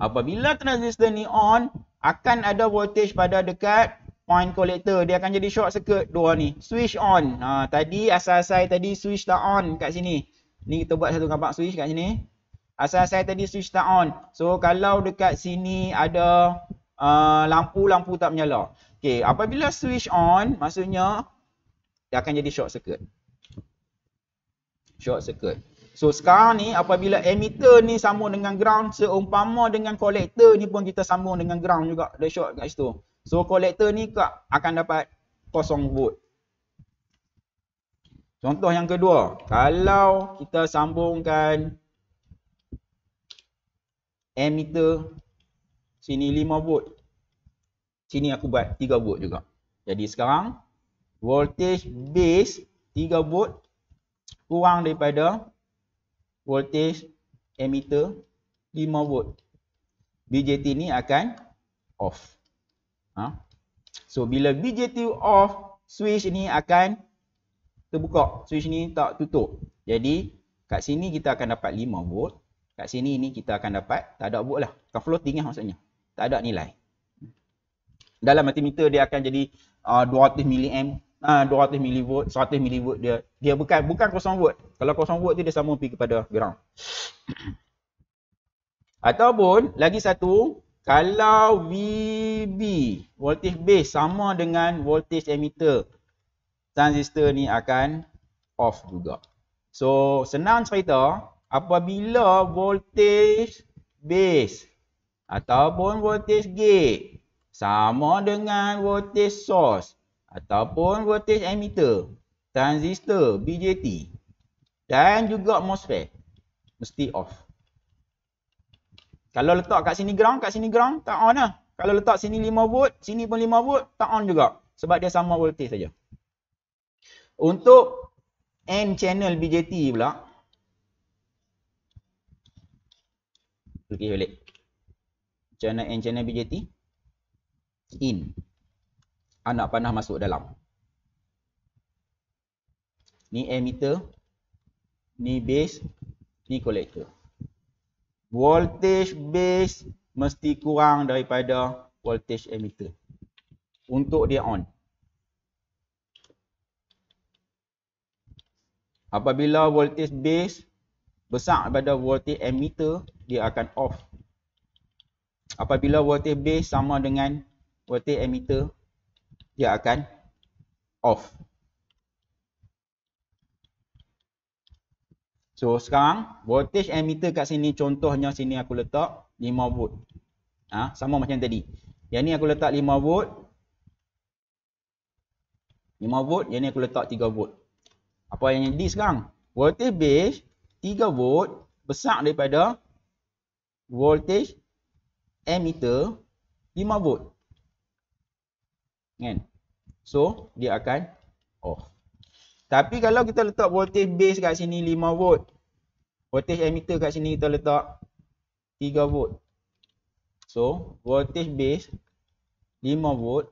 S1: Apabila transistor ni on, akan ada voltage pada dekat point collector. Dia akan jadi short circuit dua ni. Switch on. Ha, tadi asal saya tadi switch tak on kat sini. Ni kita buat satu kapak switch kat sini. asal saya tadi switch tak on. So kalau dekat sini ada lampu-lampu uh, tak menyala. Okay, apabila switch on, maksudnya dia akan jadi short circuit. Short circuit. So sekarang ni apabila emitter ni sambung dengan ground seumpama dengan kolektor ni pun kita sambung dengan ground juga the short kat situ. So kolektor ni kak akan dapat kosong volt. Contoh yang kedua, kalau kita sambungkan emitter sini 5 volt. Sini aku buat 3 volt juga. Jadi sekarang voltage base 3 volt kurang daripada voltage emitter 5 volt. BJT ni akan off. Ha? So bila BJT off, switch ni akan terbuka. Switch ni tak tutup. Jadi kat sini kita akan dapat 5 volt. Kat sini ni kita akan dapat tak ada volt lah. Kan floating lah maksudnya. Tak ada nilai. Dalam multimeter dia akan jadi uh, 200 mA uh, 200 mV, 100 mV dia dia bukan bukan kosong volt. Kalau kosong volt tu dia sama pergi kepada ground. Ataupun lagi satu, kalau VB, voltage base sama dengan voltage emitter, transistor ni akan off juga. So, senang cerita, apabila voltage base ataupun voltage gate sama dengan voltage source ataupun voltage emitter, transistor, BJT dan juga MOSFET mesti off. Kalau letak kat sini ground, kat sini ground, tak on lah. Kalau letak sini 5 volt, sini pun 5 volt, tak on juga. Sebab dia sama voltage saja. Untuk N-channel BJT pula. Lukis balik. Channel N-channel BJT. In anak panah masuk dalam. Ni emitter, ni base, ni collector. Voltage base mesti kurang daripada voltage emitter untuk dia on. Apabila voltage base besar daripada voltage emitter, dia akan off. Apabila voltage base sama dengan voltage emitter, dia akan off. So sekarang voltage emitter kat sini contohnya sini aku letak 5 volt. Ah ha, sama macam tadi. Yang ni aku letak 5 volt. 5 volt, yang ni aku letak 3 volt. Apa yang jadi sekarang? Voltage base 3 volt besar daripada voltage emitter 5 volt. Kan? So, dia akan off. Tapi kalau kita letak voltage base kat sini 5 volt. Voltage emitter kat sini kita letak 3 volt. So, voltage base 5 volt.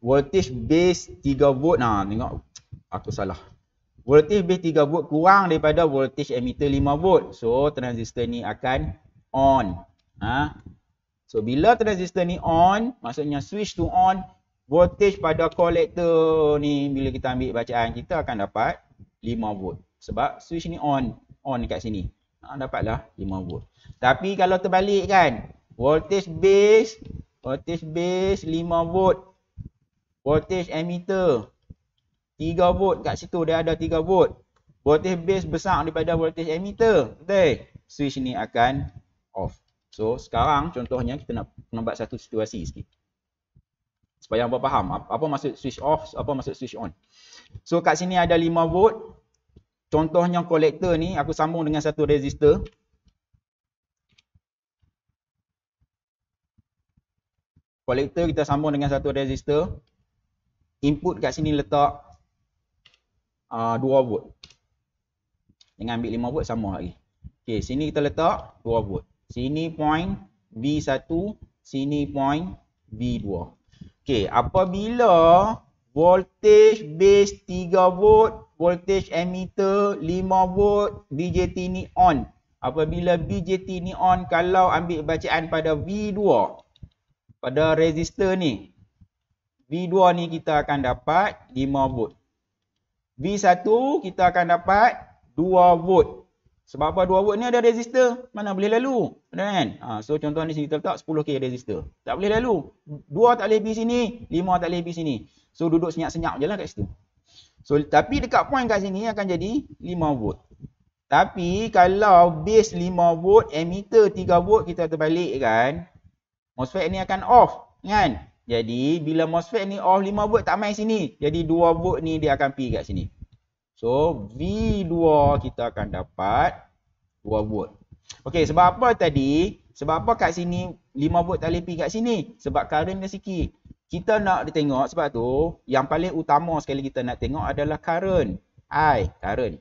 S1: Voltage base 3 volt. Nah, tengok. Aku salah. Voltage base 3 volt kurang daripada voltage emitter 5 volt. So, transistor ni akan on. Ha? So bila transistor ni on, maksudnya switch to on, voltage pada kolektor ni bila kita ambil bacaan kita akan dapat 5 volt. Sebab switch ni on, on kat sini. Ha, dapatlah 5 volt. Tapi kalau terbalik kan, voltage base, voltage base 5 volt. Voltage emitter 3 volt kat situ dia ada 3 volt. Voltage base besar daripada voltage emitter. Betul? Switch ni akan off. So sekarang contohnya kita nak menambat satu situasi sikit. Supaya hangpa faham apa maksud switch off, apa maksud switch on. So kat sini ada 5 volt. Contohnya kolektor ni aku sambung dengan satu resistor. Kolektor kita sambung dengan satu resistor. Input kat sini letak uh, ah, 2 volt. Dengan ambil 5 volt sama lagi. Okey, sini kita letak 2 volt. Sini point B1, sini point B2. Okey, apabila voltage base 3 volt, voltage emitter 5 volt, BJT ni on. Apabila BJT ni on, kalau ambil bacaan pada V2, pada resistor ni, V2 ni kita akan dapat 5 volt. V1 kita akan dapat 2 volt. Sebab apa dua volt ni ada resistor. Mana boleh lalu. kan? Ha, so contoh ni sini terletak 10k resistor. Tak boleh lalu. 2 tak boleh pergi sini. lima tak boleh pergi sini. So duduk senyap-senyap je lah kat situ. So tapi dekat point kat sini akan jadi 5 volt. Tapi kalau base 5 volt, emitter 3 volt kita terbalik kan. MOSFET ni akan off. Kan? Jadi bila MOSFET ni off 5 volt tak main sini. Jadi 2 volt ni dia akan pergi kat sini. So V2 kita akan dapat 2 volt. Okay sebab apa tadi? Sebab apa kat sini 5 volt tak boleh pergi kat sini? Sebab current dia sikit. Kita nak ditengok sebab tu yang paling utama sekali kita nak tengok adalah current. I, current.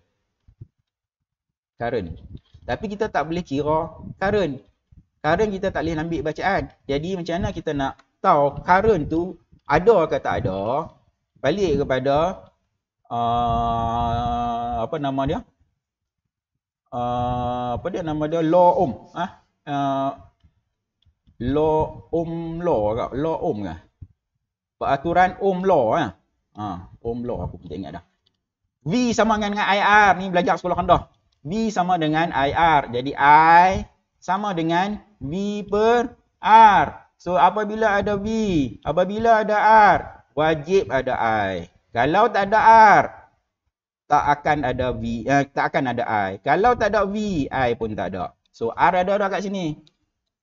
S1: Current. Tapi kita tak boleh kira current. Current kita tak boleh ambil bacaan. Jadi macam mana kita nak tahu current tu ada ke tak ada? Balik kepada uh, apa nama dia? Uh, apa dia nama dia? Law Om. Ah. Uh, law Om Law agak. Law Om kan Peraturan Om Law ah. Ha? Ah, Om Law aku tak ingat dah. V sama dengan, dengan IR ni belajar sekolah rendah. V sama dengan IR. Jadi I sama dengan V per R. So apabila ada V, apabila ada R, wajib ada I. Kalau tak ada R, tak akan ada V, eh, tak akan ada I. Kalau tak ada V, I pun tak ada. So R ada dah kat sini.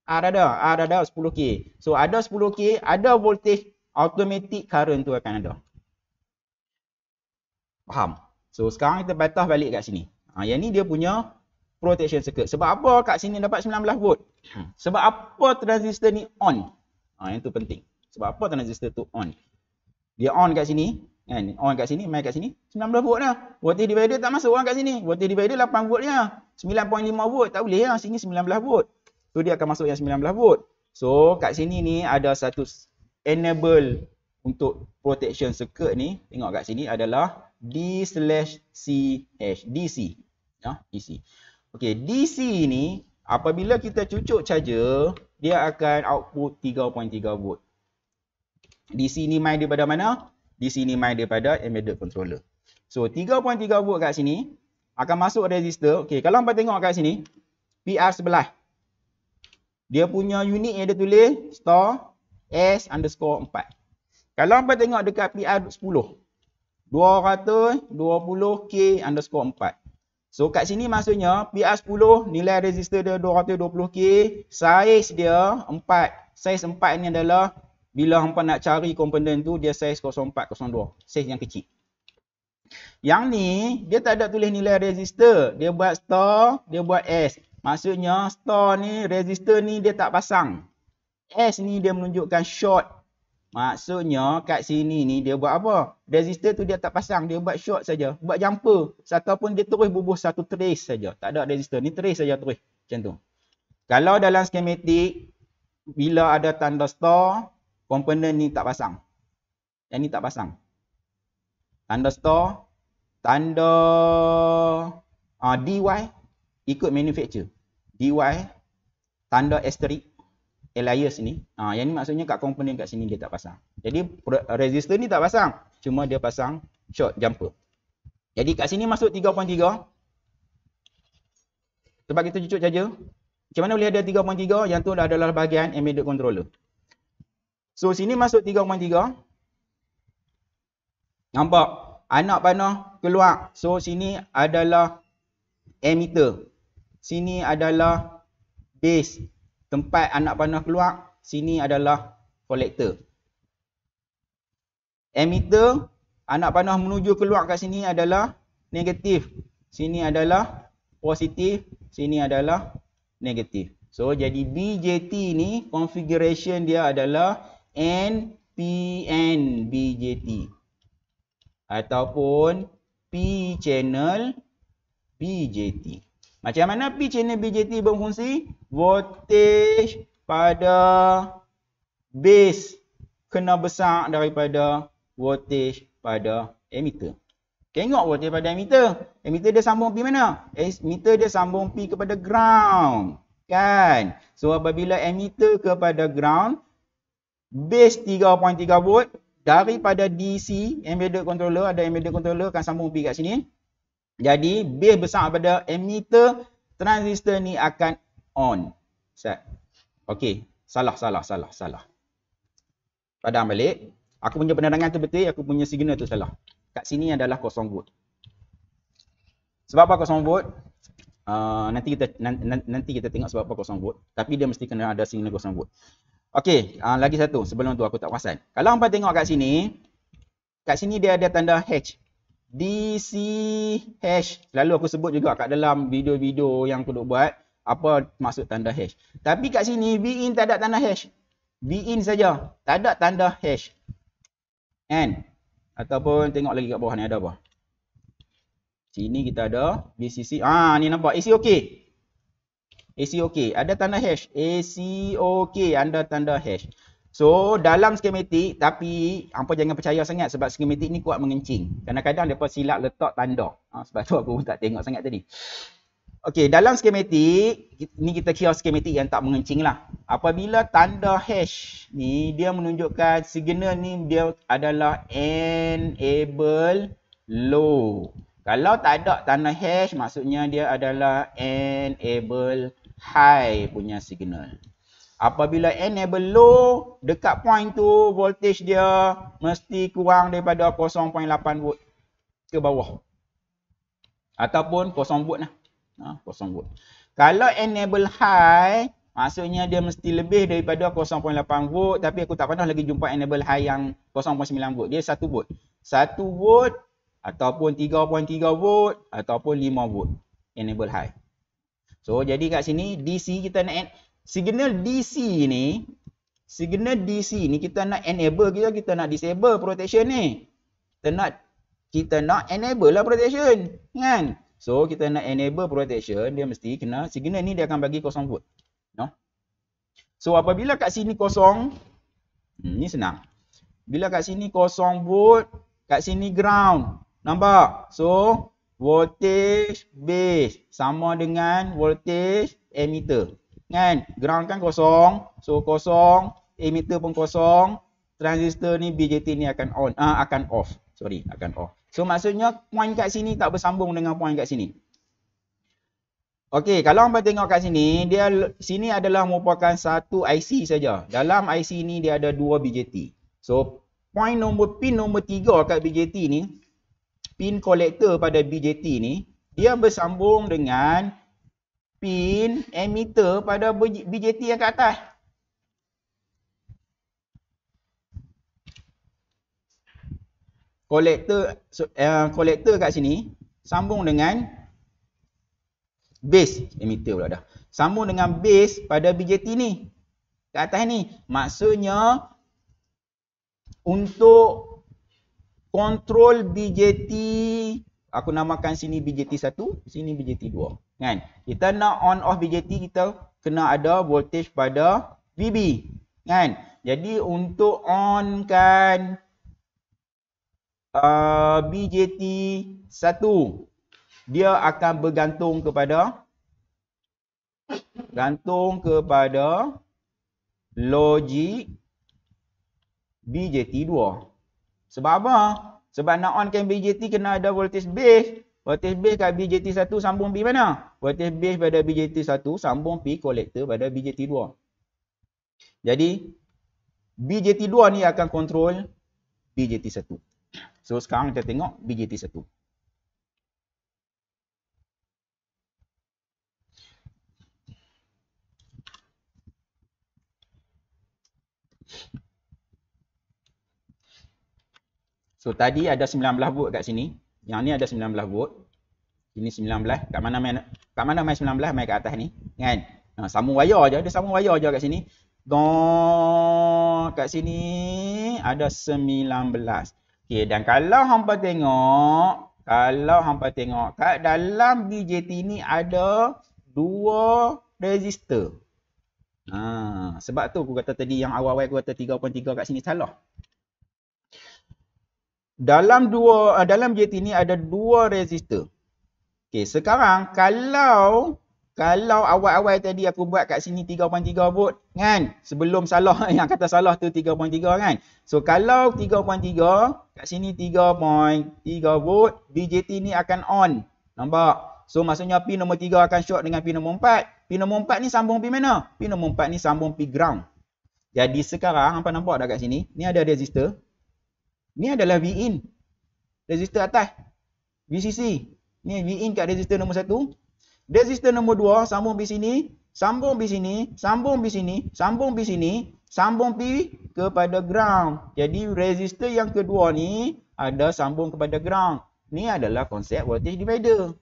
S1: R ada, R ada 10K. So ada 10K, ada voltage automatic current tu akan ada. Faham? So sekarang kita patah balik kat sini. Ha, yang ni dia punya protection circuit. Sebab apa kat sini dapat 19 volt? Hmm. Sebab apa transistor ni on? Ha, yang tu penting. Sebab apa transistor tu on? Dia on kat sini Kan? Orang kat sini, main kat sini, 19 volt lah. Voltage divider tak masuk orang kat sini. Voltage divider 8 volt je lah. 9.5 volt. Tak boleh lah. Sini 19 volt. So dia akan masuk yang 19 volt. So kat sini ni ada satu enable untuk protection circuit ni. Tengok kat sini adalah D slash CH. DC. Ya, DC. Okay, DC ni apabila kita cucuk charger, dia akan output 3.3 volt. DC ni main daripada mana? di sini main daripada embedded controller. So 3.3 volt kat sini akan masuk resistor. Okey, kalau hangpa tengok kat sini PR sebelah. Dia punya unit yang dia tulis store S underscore 4. Kalau hangpa tengok dekat PR 10. 220K underscore 4. So kat sini maksudnya PR 10 nilai resistor dia 220K. Saiz dia 4. Saiz 4 ni adalah bila hangpa nak cari komponen tu dia saiz 0402, saiz yang kecil. Yang ni dia tak ada tulis nilai resistor, dia buat store, dia buat S. Maksudnya store ni resistor ni dia tak pasang. S ni dia menunjukkan short. Maksudnya kat sini ni dia buat apa? Resistor tu dia tak pasang, dia buat short saja, buat jumper pun dia terus bubuh satu trace saja. Tak ada resistor ni trace saja terus macam tu. Kalau dalam skematik bila ada tanda store komponen ni tak pasang. Yang ni tak pasang. Tanda store, tanda uh, ah, DY ikut manufacture. DY, tanda asterisk, alias ni. Uh, yang ni maksudnya kat komponen kat sini dia tak pasang. Jadi resistor ni tak pasang. Cuma dia pasang short jumper. Jadi kat sini masuk 3.3. Sebab kita cucuk charger. Macam mana boleh ada 3.3? Yang tu adalah bahagian embedded controller. So sini masuk 3.3. Nampak? Anak panah keluar. So sini adalah emitter. Sini adalah base. Tempat anak panah keluar. Sini adalah collector. Emitter. Anak panah menuju keluar kat sini adalah negatif. Sini adalah positif. Sini adalah negatif. So jadi BJT ni configuration dia adalah 3.3. NPN BJT ataupun P channel BJT. Macam mana P channel BJT berfungsi? Voltage pada base kena besar daripada voltage pada emitter. Tengok voltage pada emitter. Emitter dia sambung p mana? Eh, emitter dia sambung p kepada ground. Kan? So apabila emitter kepada ground, base 3.3 volt daripada DC embedded controller ada embedded controller akan sambung pergi kat sini jadi base besar pada emitter transistor ni akan on set okey salah salah salah salah padam balik aku punya penerangan tu betul aku punya signal tu salah kat sini adalah kosong volt sebab apa kosong volt Uh, nanti kita nanti kita tengok sebab apa kosong volt tapi dia mesti kena ada signal kosong volt Okey, uh, lagi satu sebelum tu aku tak puasan. Kalau hangpa tengok kat sini, kat sini dia ada tanda hash. DC hash. Lalu aku sebut juga kat dalam video-video yang aku duk buat apa maksud tanda hash. Tapi kat sini VIN tak ada tanda hash. in saja, tak ada tanda hash. And ataupun tengok lagi kat bawah ni ada apa? Sini kita ada VCC. Ah ni nampak. IC e okey. AC OK. Ada tanda hash. AC OK. Anda tanda hash. So, dalam skematik, tapi apa jangan percaya sangat sebab skematik ni kuat mengencing. Kadang-kadang mereka silap letak tanda. Ha, sebab tu aku pun tak tengok sangat tadi. Okay dalam skematik, ni kita kira skematik yang tak mengencing lah. Apabila tanda hash ni, dia menunjukkan signal ni dia adalah enable low. Kalau tak ada tanda hash, maksudnya dia adalah enable low high punya signal. Apabila enable low, dekat point tu voltage dia mesti kurang daripada 0.8 volt ke bawah. Ataupun 0 volt lah. Ha, 0 volt. Kalau enable high, maksudnya dia mesti lebih daripada 0.8 volt. Tapi aku tak pernah lagi jumpa enable high yang 0.9 volt. Dia 1 volt. 1 volt ataupun 3.3 volt ataupun 5 volt enable high. So jadi kat sini DC kita nak signal DC ni signal DC ni kita nak enable kita kita nak disable protection ni. Kita nak kita nak enable lah protection kan. So kita nak enable protection dia mesti kena signal ni dia akan bagi kosong volt. No. So apabila kat sini kosong hmm, ni senang. Bila kat sini kosong volt, kat sini ground. Nampak? So voltage base sama dengan voltage emitter. Kan? Ground kan kosong. So kosong. Emitter pun kosong. Transistor ni BJT ni akan on. Ah, akan off. Sorry. Akan off. So maksudnya point kat sini tak bersambung dengan point kat sini. Okey, kalau hangpa tengok kat sini, dia sini adalah merupakan satu IC saja. Dalam IC ni dia ada dua BJT. So, point nombor pin nombor tiga kat BJT ni pin kolektor pada BJT ni dia bersambung dengan pin emitter pada BJT yang kat atas. kolektor collector eh, kat sini sambung dengan base emitter pula dah. Sambung dengan base pada BJT ni. Kat atas ni. Maksudnya untuk kontrol BJT aku namakan sini BJT 1 sini BJT 2 kan kita nak on off BJT kita kena ada voltage pada VB kan jadi untuk onkan uh, BJT 1 dia akan bergantung kepada gantung kepada logik BJT 2 sebab apa? Sebab nak onkan BJT kena ada voltage base. Voltage base kat BJT 1 sambung pergi mana? Voltage base pada BJT 1 sambung pi kolektor pada BJT 2. Jadi BJT 2 ni akan kontrol BJT 1. So sekarang kita tengok BJT 1. Thank you. So tadi ada 19 volt kat sini. Yang ni ada 19 volt. Ini 19. Kat mana main kat mana main 19? Main kat atas ni. Kan? Ha, sambung wayar je. Ada sambung wayar je kat sini. Dong kat sini ada 19. Okey dan kalau hangpa tengok, kalau hangpa tengok kat dalam BJT ni ada dua resistor. Ha, sebab tu aku kata tadi yang awal-awal aku kata 3.3 kat sini salah dalam dua uh, dalam JT ini ada dua resistor. Okey, sekarang kalau kalau awal-awal tadi aku buat kat sini 3.3 volt kan sebelum salah yang kata salah tu 3.3 kan so kalau 3.3 kat sini 3.3 volt BJT ni akan on nampak so maksudnya pin nombor 3 akan short dengan pin nombor 4 pin nombor 4 ni sambung pin mana pin nombor 4 ni sambung pin ground jadi sekarang apa nampak dah kat sini ni ada resistor Ni adalah Vin. Resistor atas. VCC. Ni Vin kat resistor nombor satu. Resistor nombor dua sambung di sini, sambung di sini, sambung di sini, sambung di sini, sambung pi kepada ground. Jadi resistor yang kedua ni ada sambung kepada ground. Ni adalah konsep voltage divider.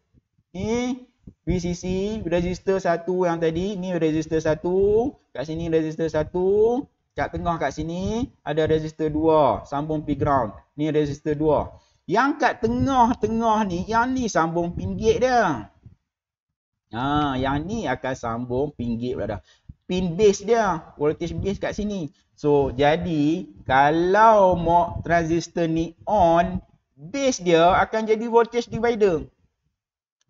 S1: Ni VCC, resistor satu yang tadi, ni resistor satu kat sini resistor satu. Kat tengah kat sini ada resistor 2 sambung pi ground. Ni resistor 2. Yang kat tengah-tengah ni yang ni sambung pin dia. Ha, yang ni akan sambung pin gate pula dah. Pin base dia, voltage base kat sini. So, jadi kalau mock transistor ni on, base dia akan jadi voltage divider.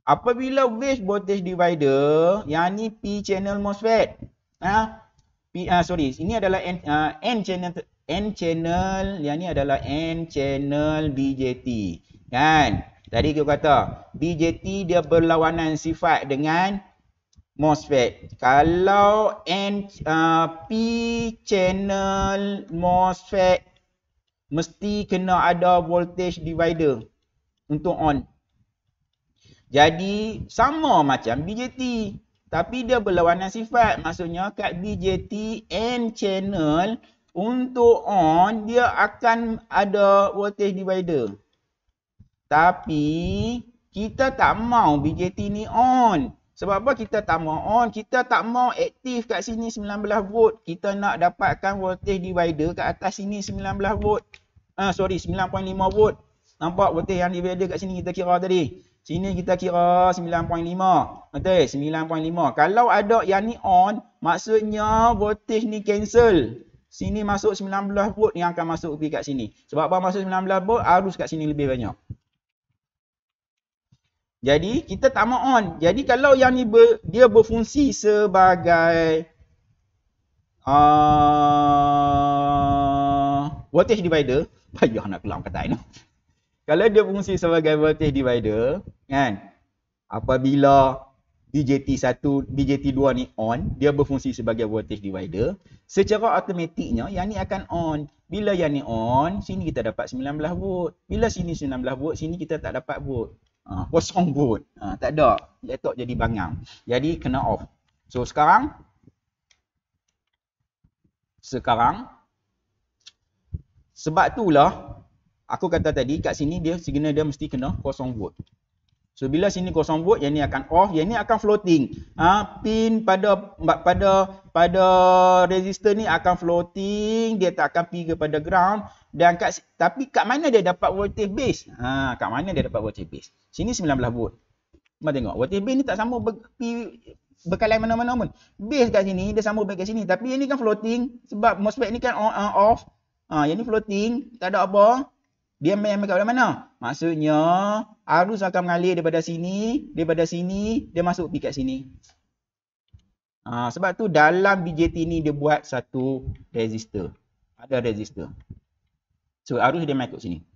S1: Apabila base voltage divider, yang ni P channel MOSFET. Ha? P, uh, sorry, ini adalah N, uh, N channel N channel, yang ni adalah N channel BJT. Kan? Tadi kita kata BJT dia berlawanan sifat dengan MOSFET. Kalau N uh, P channel MOSFET mesti kena ada voltage divider untuk on. Jadi sama macam BJT tapi dia berlawanan sifat. Maksudnya kat BJT and channel untuk on dia akan ada voltage divider. Tapi kita tak mau BJT ni on. Sebab apa kita tak mau on? Kita tak mau aktif kat sini 19 volt. Kita nak dapatkan voltage divider kat atas sini 19 volt. Ah uh, sorry 9.5 volt. Nampak voltage yang divider kat sini kita kira tadi. Sini kita kira 9.5. Betul? 9.5. Kalau ada yang ni on, maksudnya voltage ni cancel. Sini masuk 19 volt yang akan masuk pergi kat sini. Sebab apa masuk 19 volt, arus kat sini lebih banyak. Jadi, kita tak mau on. Jadi, kalau yang ni ber, dia berfungsi sebagai uh, voltage divider. Payah nak kelam kata ini kalau dia fungsi sebagai voltage divider kan apabila BJT 1 BJT 2 ni on dia berfungsi sebagai voltage divider secara automatiknya yang ni akan on bila yang ni on sini kita dapat 19 volt bila sini 19 volt sini kita tak dapat volt ha, kosong volt ha, tak ada laptop jadi bangang jadi kena off so sekarang sekarang sebab itulah aku kata tadi kat sini dia signal dia mesti kena kosong volt. So bila sini kosong volt, yang ni akan off, yang ni akan floating. Ha, pin pada pada pada resistor ni akan floating, dia tak akan pergi kepada ground. Dan kat, tapi kat mana dia dapat voltage base? Ha, kat mana dia dapat voltage base? Sini 19 volt. Cuma tengok, voltage base ni tak sama ber, pi, berkalan mana-mana pun. Base kat sini, dia sama kat sini. Tapi yang ni kan floating sebab MOSFET ni kan on, on uh, off. Ha, yang ni floating, tak ada apa. Dia mengalir kepada mana? Maksudnya, arus akan mengalir daripada sini, daripada sini, dia masuk pergi kat sini. Ha, sebab tu dalam BJT ni dia buat satu resistor. Ada resistor. So, arus dia masuk sini.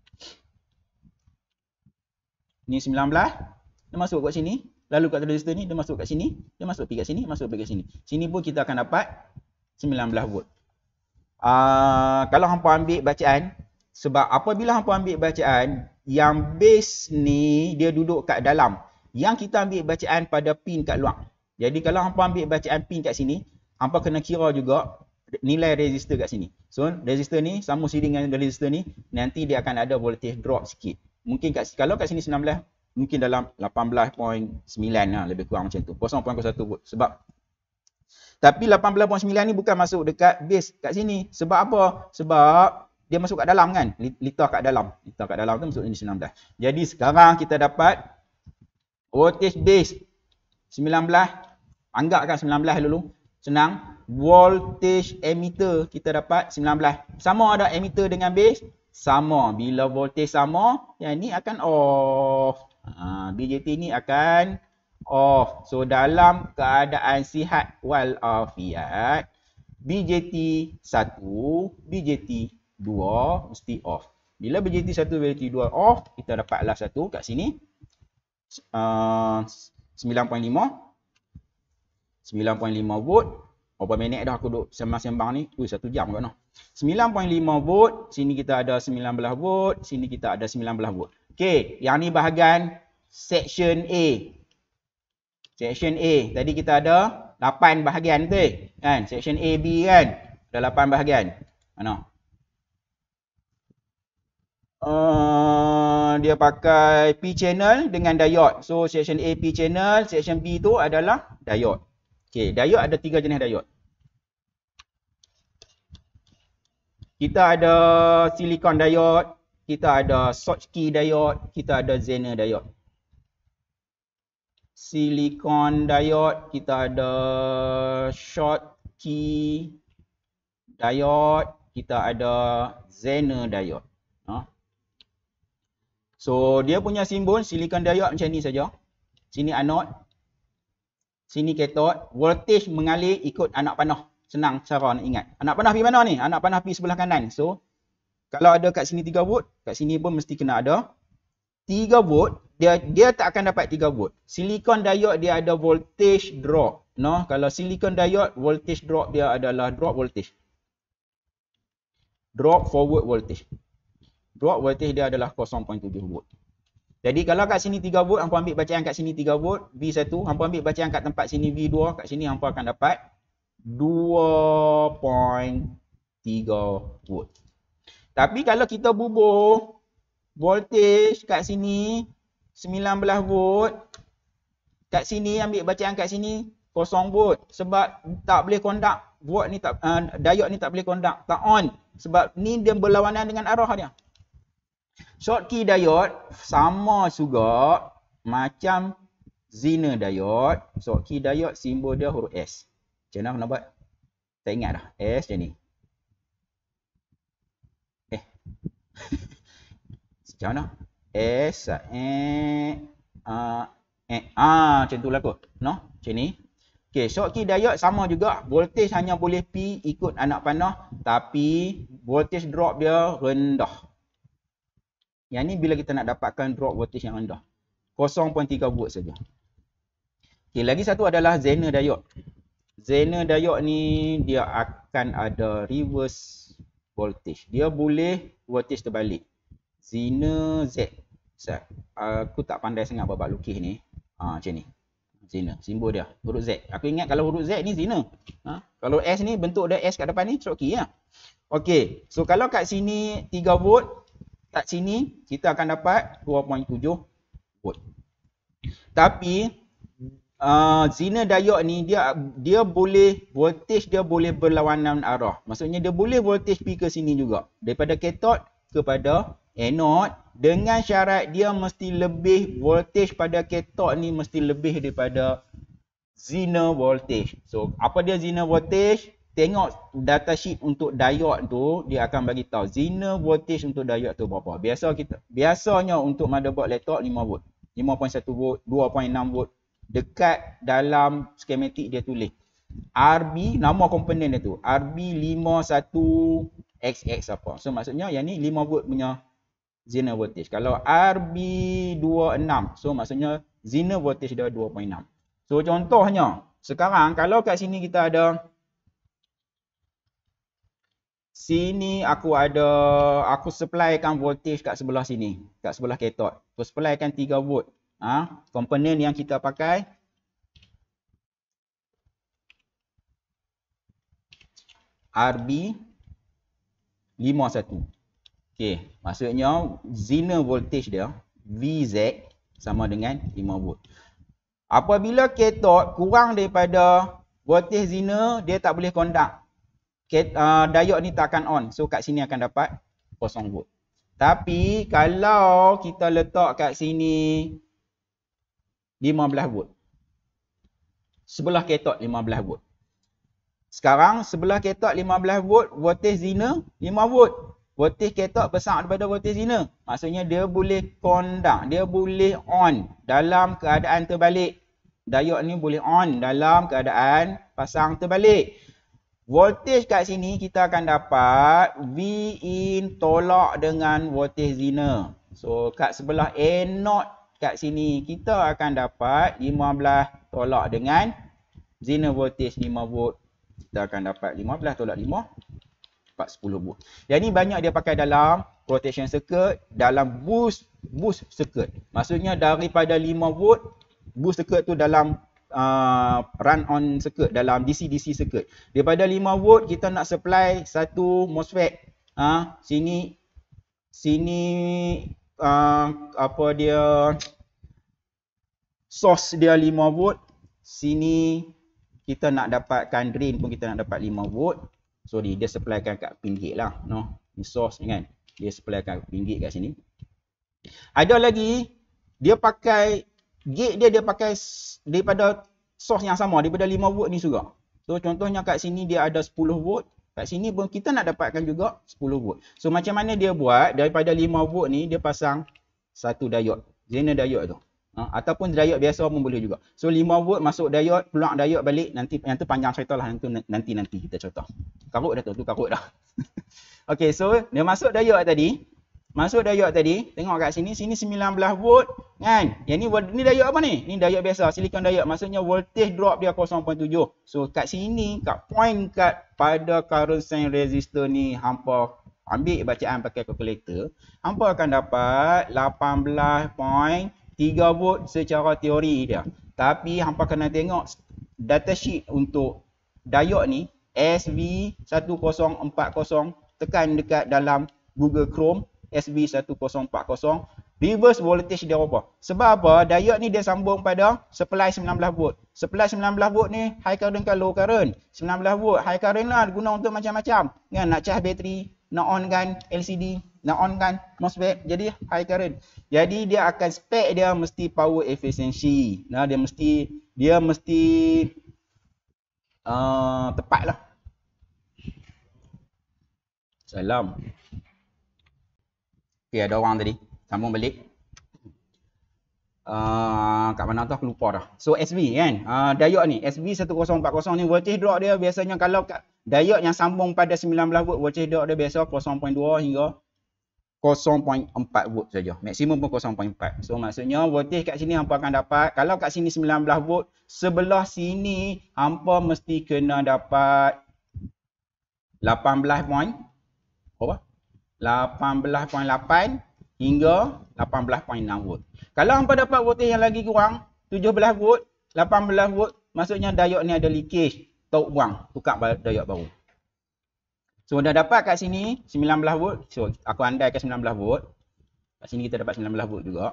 S1: Ni 19, dia masuk kat sini. Lalu kat resistor ni, dia masuk kat sini. Dia masuk pergi kat sini, masuk pergi kat sini. Sini pun kita akan dapat 19 volt. Uh, kalau hampa ambil bacaan sebab apabila hampa ambil bacaan, yang base ni dia duduk kat dalam. Yang kita ambil bacaan pada pin kat luar. Jadi kalau hampa ambil bacaan pin kat sini, hampa kena kira juga nilai resistor kat sini. So, resistor ni sama siri dengan resistor ni, nanti dia akan ada voltage drop sikit. Mungkin kat, kalau kat sini 19, mungkin dalam 18.9 lah lebih kurang macam tu. 0.01 volt. Sebab tapi 18.9 ni bukan masuk dekat base kat sini. Sebab apa? Sebab dia masuk kat dalam kan? Litar kat dalam. Litar kat dalam tu masuk jenis 19. Jadi sekarang kita dapat voltage base 19. Anggapkan 19 dulu. Senang. Voltage emitter kita dapat 19. Sama ada emitter dengan base? Sama. Bila voltage sama, yang ni akan off. Ha, BJT ni akan off. So dalam keadaan sihat walafiat, BJT 1, BJT Dua mesti off. Bila BJT satu BJT dua off, kita dapatlah satu kat sini. Uh, 9.5. 9.5 volt. Oh, berapa minit dah aku duduk sembang-sembang ni? Ui, satu jam kot noh. 9.5 volt. Sini kita ada 19 volt. Sini kita ada 19 volt. Okay, yang ni bahagian section A. Section A. Tadi kita ada 8 bahagian tu Kan? Section A, B kan? Ada 8 bahagian. Mana? Uh, dia pakai P channel dengan diode. So section A P channel, section B tu adalah diode. Okey, diode ada tiga jenis diode. Kita ada silicon diode, kita ada Schottky diode, kita ada Zener diode. Silicon diode, kita ada Schottky diode, kita ada Zener diode. So dia punya simbol silikon diod. macam ni saja. Sini anod, sini katod, voltage mengalir ikut anak panah. Senang cara nak ingat. Anak panah pergi mana ni? Anak panah pergi sebelah kanan. So kalau ada kat sini 3 volt, kat sini pun mesti kena ada 3 volt. Dia dia tak akan dapat 3 volt. Silikon diod dia ada voltage drop. No, kalau silikon diod voltage drop dia adalah drop voltage. Drop forward voltage. Dua voltage dia adalah 0.7 volt. Jadi kalau kat sini 3 volt, hampa ambil bacaan kat sini 3 volt, V1, hampa ambil bacaan kat tempat sini V2, kat sini hampa akan dapat 2.3 volt. Tapi kalau kita bubuh voltage kat sini 19 volt, kat sini ambil bacaan kat sini 0 volt sebab tak boleh conduct, volt ni tak uh, diode ni tak boleh conduct, tak on sebab ni dia berlawanan dengan arah dia. Short key diode sama juga macam zina diode. Short key diode simbol dia huruf S. Macam mana nampak? Tak ingat dah. S macam ni. Eh. macam mana? S. Eh. A A Ah, macam tu lah kot. No? Macam ni. Okay, short key diode sama juga. Voltage hanya boleh P ikut anak panah. Tapi voltage drop dia rendah. Yang ni bila kita nak dapatkan drop voltage yang rendah. 0.3 volt saja. Okey, lagi satu adalah zener diode. Zener diode ni dia akan ada reverse voltage. Dia boleh voltage terbalik. Zener Z. Ustaz, aku tak pandai sangat bab lukis ni. Ha, macam ni. Zener, simbol dia. Huruf Z. Aku ingat kalau huruf Z ni zener. Ha? Kalau S ni bentuk dia S kat depan ni, stroke key Ya? Ha. Okey. So kalau kat sini 3 volt, kat sini kita akan dapat 2.7 volt. Tapi uh, zener diode ni dia dia boleh voltage dia boleh berlawanan arah. Maksudnya dia boleh voltage pergi ke sini juga daripada ketod kepada anode dengan syarat dia mesti lebih voltage pada ketod ni mesti lebih daripada zener voltage. So apa dia zener voltage? tengok data sheet untuk diod tu dia akan bagi tahu zener voltage untuk diod tu berapa. Biasa kita biasanya untuk motherboard laptop 5 volt, 5.1 volt, 2.6 volt dekat dalam schematic dia tulis. RB nama komponen dia tu, RB51XX apa. So maksudnya yang ni 5 volt punya zener voltage. Kalau RB26, so maksudnya zener voltage dia 2.6. So contohnya sekarang kalau kat sini kita ada sini aku ada aku supplykan voltage kat sebelah sini kat sebelah ketot aku supplykan 3 volt ah ha? komponen yang kita pakai RB 51 okey maksudnya zener voltage dia VZ sama dengan 5 volt apabila ketot kurang daripada voltage zener dia tak boleh conduct uh, diode ni tak akan on. So kat sini akan dapat kosong volt. Tapi kalau kita letak kat sini 15 volt. Sebelah ketok 15 volt. Sekarang sebelah ketok 15 volt, voltage zener 5 volt. Voltage ketok besar daripada voltage zener. Maksudnya dia boleh conduct, dia boleh on dalam keadaan terbalik. Diode ni boleh on dalam keadaan pasang terbalik. Voltage kat sini kita akan dapat V in tolak dengan voltage zina. So kat sebelah A not kat sini kita akan dapat 15 tolak dengan zina voltage 5 volt. Kita akan dapat 15 tolak 5 4 10 volt. Yang ni banyak dia pakai dalam rotation circuit, dalam boost boost circuit. Maksudnya daripada 5 volt boost circuit tu dalam uh, run on circuit dalam DC DC circuit. Daripada 5 volt kita nak supply satu MOSFET. Ah uh, sini sini uh, apa dia source dia 5 volt. Sini kita nak dapatkan drain pun kita nak dapat 5 volt. Sorry dia supplykan kat pin gate lah. No. Ni source ni kan. Dia supplykan pin gate kat sini. Ada lagi dia pakai gate dia dia pakai daripada source yang sama daripada 5 volt ni juga. So contohnya kat sini dia ada 10 volt, kat sini pun kita nak dapatkan juga 10 volt. So macam mana dia buat daripada 5 volt ni dia pasang satu diode, zener diode tu. Ha, ataupun diode biasa pun boleh juga. So 5 volt masuk diode, keluar diode balik nanti yang tu panjang cerita lah nanti nanti, nanti kita cerita. Karut dah tu, tu karut dah. okay so dia masuk diode tadi, Masuk diod tadi, tengok kat sini, sini 19 volt kan. Yang ni ni diod apa ni? Ni diod biasa, silicon diod. Maksudnya voltage drop dia 0.7. So kat sini, kat point kat pada current sign resistor ni hampa ambil bacaan pakai calculator, hampa akan dapat 18.3 volt secara teori dia. Tapi hampa kena tengok data sheet untuk diod ni SV1040 tekan dekat dalam Google Chrome SV1040 reverse voltage dia apa? Sebab apa? Diode ni dia sambung pada supply 19 volt. Supply 19 volt ni high current ke kan? low current? 19 volt high current lah guna untuk macam-macam. Kan nak charge bateri, nak on kan LCD, nak on kan MOSFET. Jadi high current. Jadi dia akan spek dia mesti power efficiency. Nah dia mesti dia mesti uh, tepat lah. Salam. Okey ada orang tadi. Sambung balik. Uh, kat mana tu aku lupa dah. So SV kan. Uh, ah, diode ni. SV1040 ni voltage drop dia biasanya kalau kat diode yang sambung pada 19 volt voltage drop dia biasa 0.2 hingga 0.4 volt saja. Maksimum pun 0.4. So maksudnya voltage kat sini hampa akan dapat. Kalau kat sini 19 volt. Sebelah sini hampa mesti kena dapat 18 point. Apa? 18.8 hingga 18.6 volt. Kalau hampa dapat voltage yang lagi kurang, 17 volt, 18 volt, maksudnya diode ni ada leakage, tok buang, tukar diode baru. So, dah dapat kat sini 19 volt. So, aku andaikan 19 volt. Kat sini kita dapat 19 volt juga.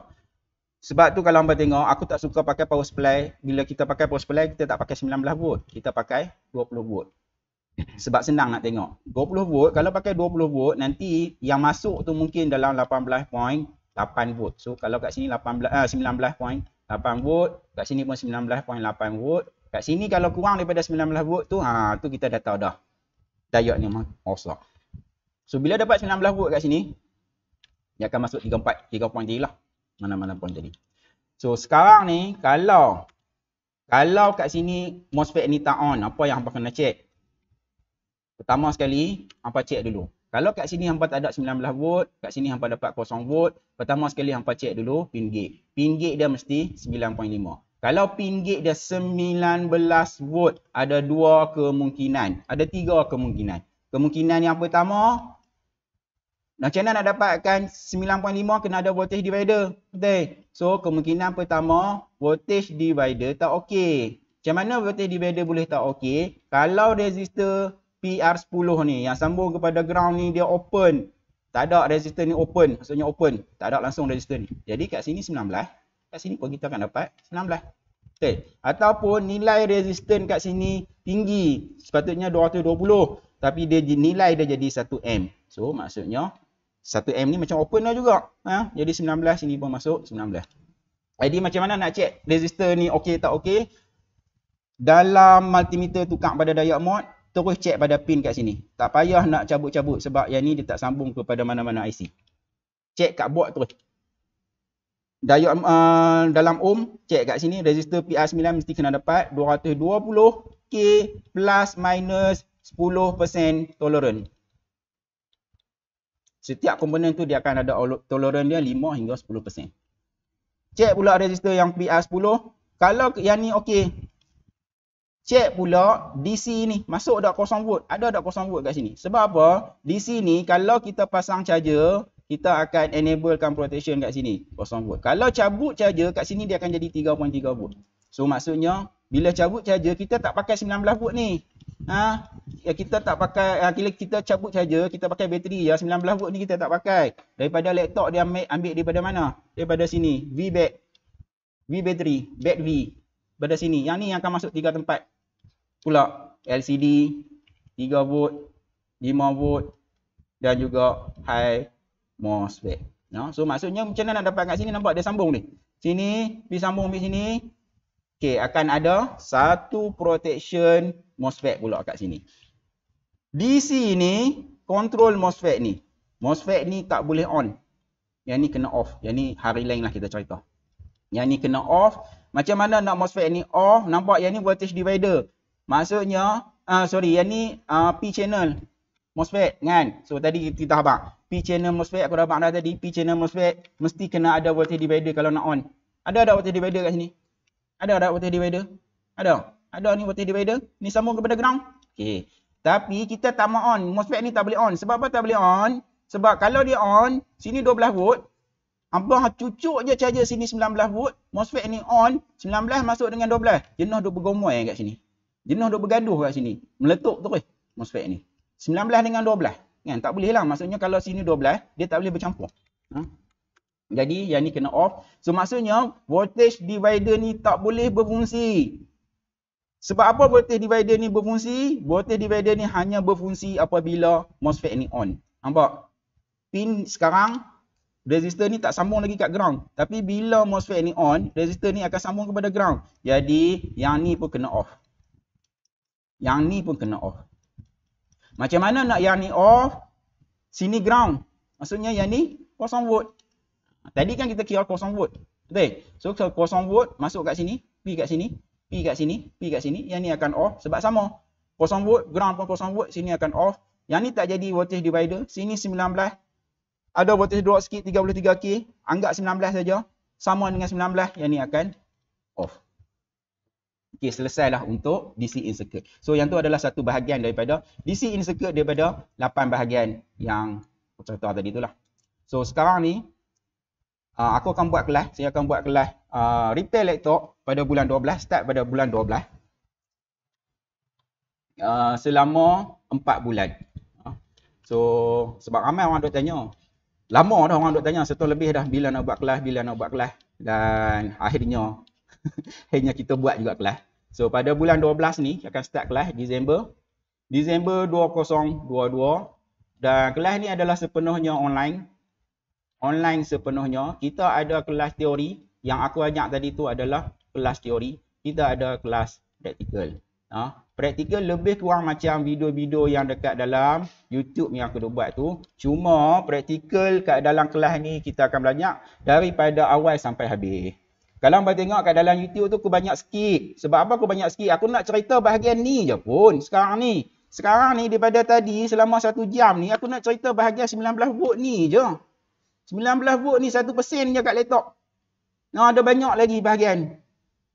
S1: Sebab tu kalau hampa tengok, aku tak suka pakai power supply. Bila kita pakai power supply, kita tak pakai 19 volt. Kita pakai 20 volt sebab senang nak tengok. 20 volt, kalau pakai 20 volt, nanti yang masuk tu mungkin dalam 18.8 volt. So, kalau kat sini 18, ah, 19.8 volt, kat sini pun 19.8 volt. Kat sini kalau kurang daripada 19 volt tu, ha, tu kita dah tahu dah. Dayak ni memang rosak. So, bila dapat 19 volt kat sini, dia akan masuk 34, point lah. Mana-mana pun jadi. So, sekarang ni, kalau kalau kat sini MOSFET ni tak on, apa yang hampa kena check? Pertama sekali, hampa cek dulu. Kalau kat sini hampa tak ada 19 volt, kat sini hampa dapat 0 volt, pertama sekali hampa cek dulu pin gate. Pin gate dia mesti 9.5. Kalau pin gate dia 19 volt, ada dua kemungkinan. Ada tiga kemungkinan. Kemungkinan yang pertama, macam mana nak dapatkan 9.5 kena ada voltage divider. okay? So, kemungkinan pertama, voltage divider tak okey. Macam mana voltage divider boleh tak okey? Kalau resistor PR10 ni yang sambung kepada ground ni dia open. Tak ada resistor ni open, maksudnya open. Tak ada langsung resistor ni. Jadi kat sini 19, kat sini pun kita akan dapat 19. Okay, Ataupun nilai resistor kat sini tinggi, sepatutnya 220, tapi dia nilai dia jadi 1 M. So maksudnya 1 M ni macam open lah juga. Ha? Jadi 19 sini pun masuk 19. Jadi macam mana nak check resistor ni okey tak okey? Dalam multimeter tukar pada diode mode, terus cek pada pin kat sini. Tak payah nak cabut-cabut sebab yang ni dia tak sambung kepada mana-mana IC. Cek kat board terus. Diode uh, dalam ohm, cek kat sini resistor PR9 mesti kena dapat 220k plus minus 10% tolerance. Setiap komponen tu dia akan ada tolerance dia 5 hingga 10%. Cek pula resistor yang PR10. Kalau yang ni okey, check pula DC ni. Masuk tak kosong volt? Ada tak kosong volt kat sini? Sebab apa? Di sini kalau kita pasang charger, kita akan enablekan protection kat sini. Kosong volt. Kalau cabut charger kat sini dia akan jadi 3.3 volt. So maksudnya bila cabut charger kita tak pakai 19 volt ni. Ha? Ya kita tak pakai akhirnya ha, kita cabut saja kita pakai bateri ya 19 volt ni kita tak pakai. Daripada laptop dia ambil, ambil daripada mana? Daripada sini. V bag. V battery, bag V. daripada sini. Yang ni yang akan masuk tiga tempat pula LCD 3 volt, 5 volt dan juga high MOSFET. No? So maksudnya macam mana nak dapat kat sini nampak dia sambung ni. Sini, pi sambung di sini. Okey, akan ada satu protection MOSFET pula kat sini. DC ni control MOSFET ni. MOSFET ni tak boleh on. Yang ni kena off. Yang ni hari lain lah kita cerita. Yang ni kena off. Macam mana nak MOSFET ni off? Nampak yang ni voltage divider. Maksudnya, uh, sorry, yang ni uh, ah, P-channel MOSFET kan? So, tadi kita dah habang. P-channel MOSFET, aku dah habang dah tadi. P-channel MOSFET, mesti kena ada voltage divider kalau nak on. Ada ada voltage divider kat sini? Ada ada voltage divider? Ada? Ada ni voltage divider? Ni sambung kepada ground? Okay. Tapi, kita tak mau on. MOSFET ni tak boleh on. Sebab apa tak boleh on? Sebab kalau dia on, sini 12 volt. Abang lah cucuk je charger sini 19 volt. MOSFET ni on, 19 masuk dengan 12. Jenuh duk bergomor eh, kat sini. Jenuh duk bergaduh kat sini. Meletup terus eh, MOSFET ni. 19 dengan 12. Kan? Tak boleh lah. Maksudnya kalau sini 12, dia tak boleh bercampur. Ha? Jadi yang ni kena off. So maksudnya voltage divider ni tak boleh berfungsi. Sebab apa voltage divider ni berfungsi? Voltage divider ni hanya berfungsi apabila MOSFET ni on. Nampak? Pin sekarang, resistor ni tak sambung lagi kat ground. Tapi bila MOSFET ni on, resistor ni akan sambung kepada ground. Jadi yang ni pun kena off. Yang ni pun kena off. Macam mana nak yang ni off? Sini ground. Maksudnya yang ni kosong volt. Tadi kan kita kira kosong volt. Betul? So kosong volt masuk kat sini. P kat sini. P kat sini. P kat sini. Yang ni akan off. Sebab sama. Kosong volt. Ground pun kosong volt. Sini akan off. Yang ni tak jadi voltage divider. Sini 19. Ada voltage drop sikit 33K. Anggap 19 saja. Sama dengan 19. Yang ni akan off. Okay selesailah untuk DC insecure. So yang tu adalah satu bahagian daripada DC insecure daripada lapan bahagian yang contoh tadi itulah. So sekarang ni uh, aku akan buat kelas, saya akan buat kelas uh, repair laptop pada bulan 12, start pada bulan 12. Uh, selama empat bulan. Uh, so sebab ramai orang duk tanya. Lama dah orang duk tanya, setahun lebih dah bila nak buat kelas, bila nak buat kelas dan akhirnya hanya kita buat juga kelas. So pada bulan 12 ni akan start kelas Disember. Disember 2022 dan kelas ni adalah sepenuhnya online. Online sepenuhnya. Kita ada kelas teori yang aku ajak tadi tu adalah kelas teori. Kita ada kelas praktikal. Ah, ha? praktikal lebih kurang macam video-video yang dekat dalam YouTube yang aku dah buat tu. Cuma praktikal kat dalam kelas ni kita akan belajar daripada awal sampai habis. Kalau abang tengok kat dalam YouTube tu aku banyak skip. Sebab apa aku banyak skip? Aku nak cerita bahagian ni je pun sekarang ni. Sekarang ni daripada tadi selama satu jam ni aku nak cerita bahagian 19 volt ni je. 19 volt ni satu persen je kat laptop. Nah, ada banyak lagi bahagian.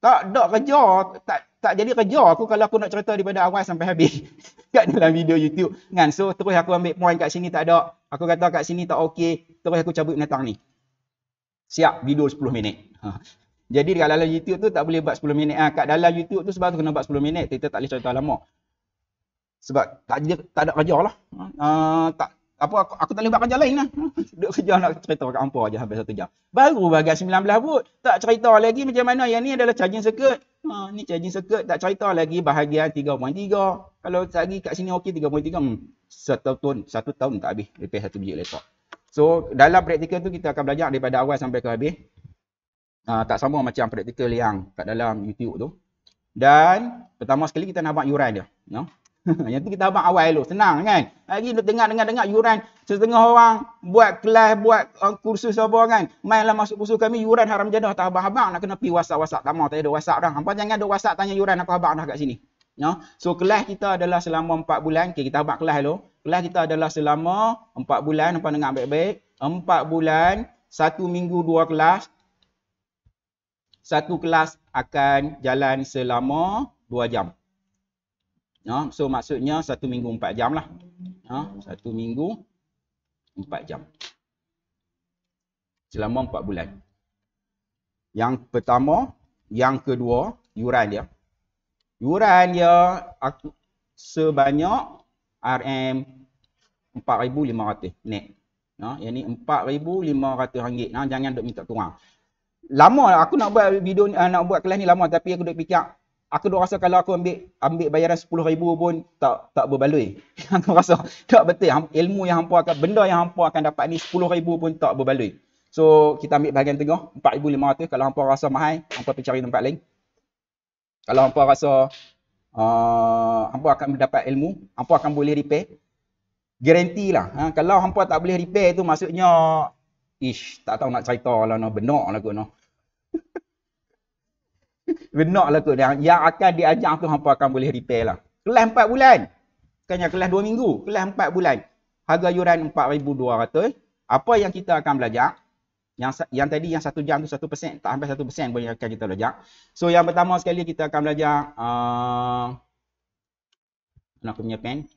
S1: Tak ada kerja, tak tak jadi kerja aku kalau aku nak cerita daripada awal sampai habis kat dalam video YouTube. ngan So terus aku ambil point kat sini tak ada. Aku kata kat sini tak okey, terus aku cabut menatang ni. Siap video 10 minit. Ha. Jadi dekat dalam YouTube tu tak boleh buat 10 minit. Ha, kat dalam YouTube tu sebab tu kena buat 10 minit. Kita tak boleh cerita lama. Sebab tak ada, tak ada kerja lah. Ha, tak, apa, aku, aku tak boleh buat kerja lain lah. Duduk kerja nak cerita kat Ampah je habis satu jam. Baru bagian 19 but. Tak cerita lagi macam mana. Yang ni adalah charging circuit. Ha, ni charging circuit. Tak cerita lagi bahagian 3.3. Kalau lagi kat sini okey 3.3. Hmm, satu tahun, satu tahun tak habis. Repair satu biji laptop. So dalam praktikal tu kita akan belajar daripada awal sampai ke habis. Ha, tak sama macam praktikal yang kat dalam YouTube tu. Dan pertama sekali kita nak abang yuran dia. No? yang tu kita abang awal dulu. Senang kan? Lagi dengar-dengar-dengar yuran setengah orang buat kelas, buat uh, kursus apa kan. Mainlah masuk kursus kami, yuran haram jadah. Tak abang-abang nak kena pergi whatsapp-whatsapp. Tak mahu tak ada whatsapp dah. Apa jangan ada whatsapp tanya yuran apa abang dah kat sini. No? So kelas kita adalah selama 4 bulan. Okay, kita abang kelas dulu. Kelas kita adalah selama 4 bulan. Nampak dengar baik-baik. 4 bulan, satu minggu dua kelas satu kelas akan jalan selama dua jam. Ya, so maksudnya satu minggu empat jam lah. Ya, satu minggu empat jam. Selama empat bulan. Yang pertama, yang kedua, yuran dia. Yuran dia sebanyak RM4,500 net. Ya, yang ni RM4,500 ringgit. Jangan duk minta tuang lama aku nak buat video ni, ah, nak buat kelas ni lama tapi aku duk fikir aku duk rasa kalau aku ambil ambil bayaran 10000 pun tak tak berbaloi. aku rasa tak betul ilmu yang hangpa akan benda yang hangpa akan dapat ni 10000 pun tak berbaloi. So kita ambil bahagian tengah 4500 kalau hangpa rasa mahal hangpa pergi cari tempat lain. Kalau hangpa rasa uh, ah, a akan mendapat ilmu, hangpa akan boleh repair. Garanti lah. Ha, kalau hampa tak boleh repair tu maksudnya Ish, tak tahu nak cerita lah no. Benak lah kot no. Benak lah kot. Yang, yang akan diajak tu hampa akan boleh repair lah. Kelas 4 bulan. Bukannya kelas 2 minggu. Kelas 4 bulan. Harga yuran 4,200. Apa yang kita akan belajar? Yang yang tadi yang satu jam tu satu persen. Tak sampai satu persen yang akan kita belajar. So yang pertama sekali kita akan belajar. Uh, nak aku punya pen.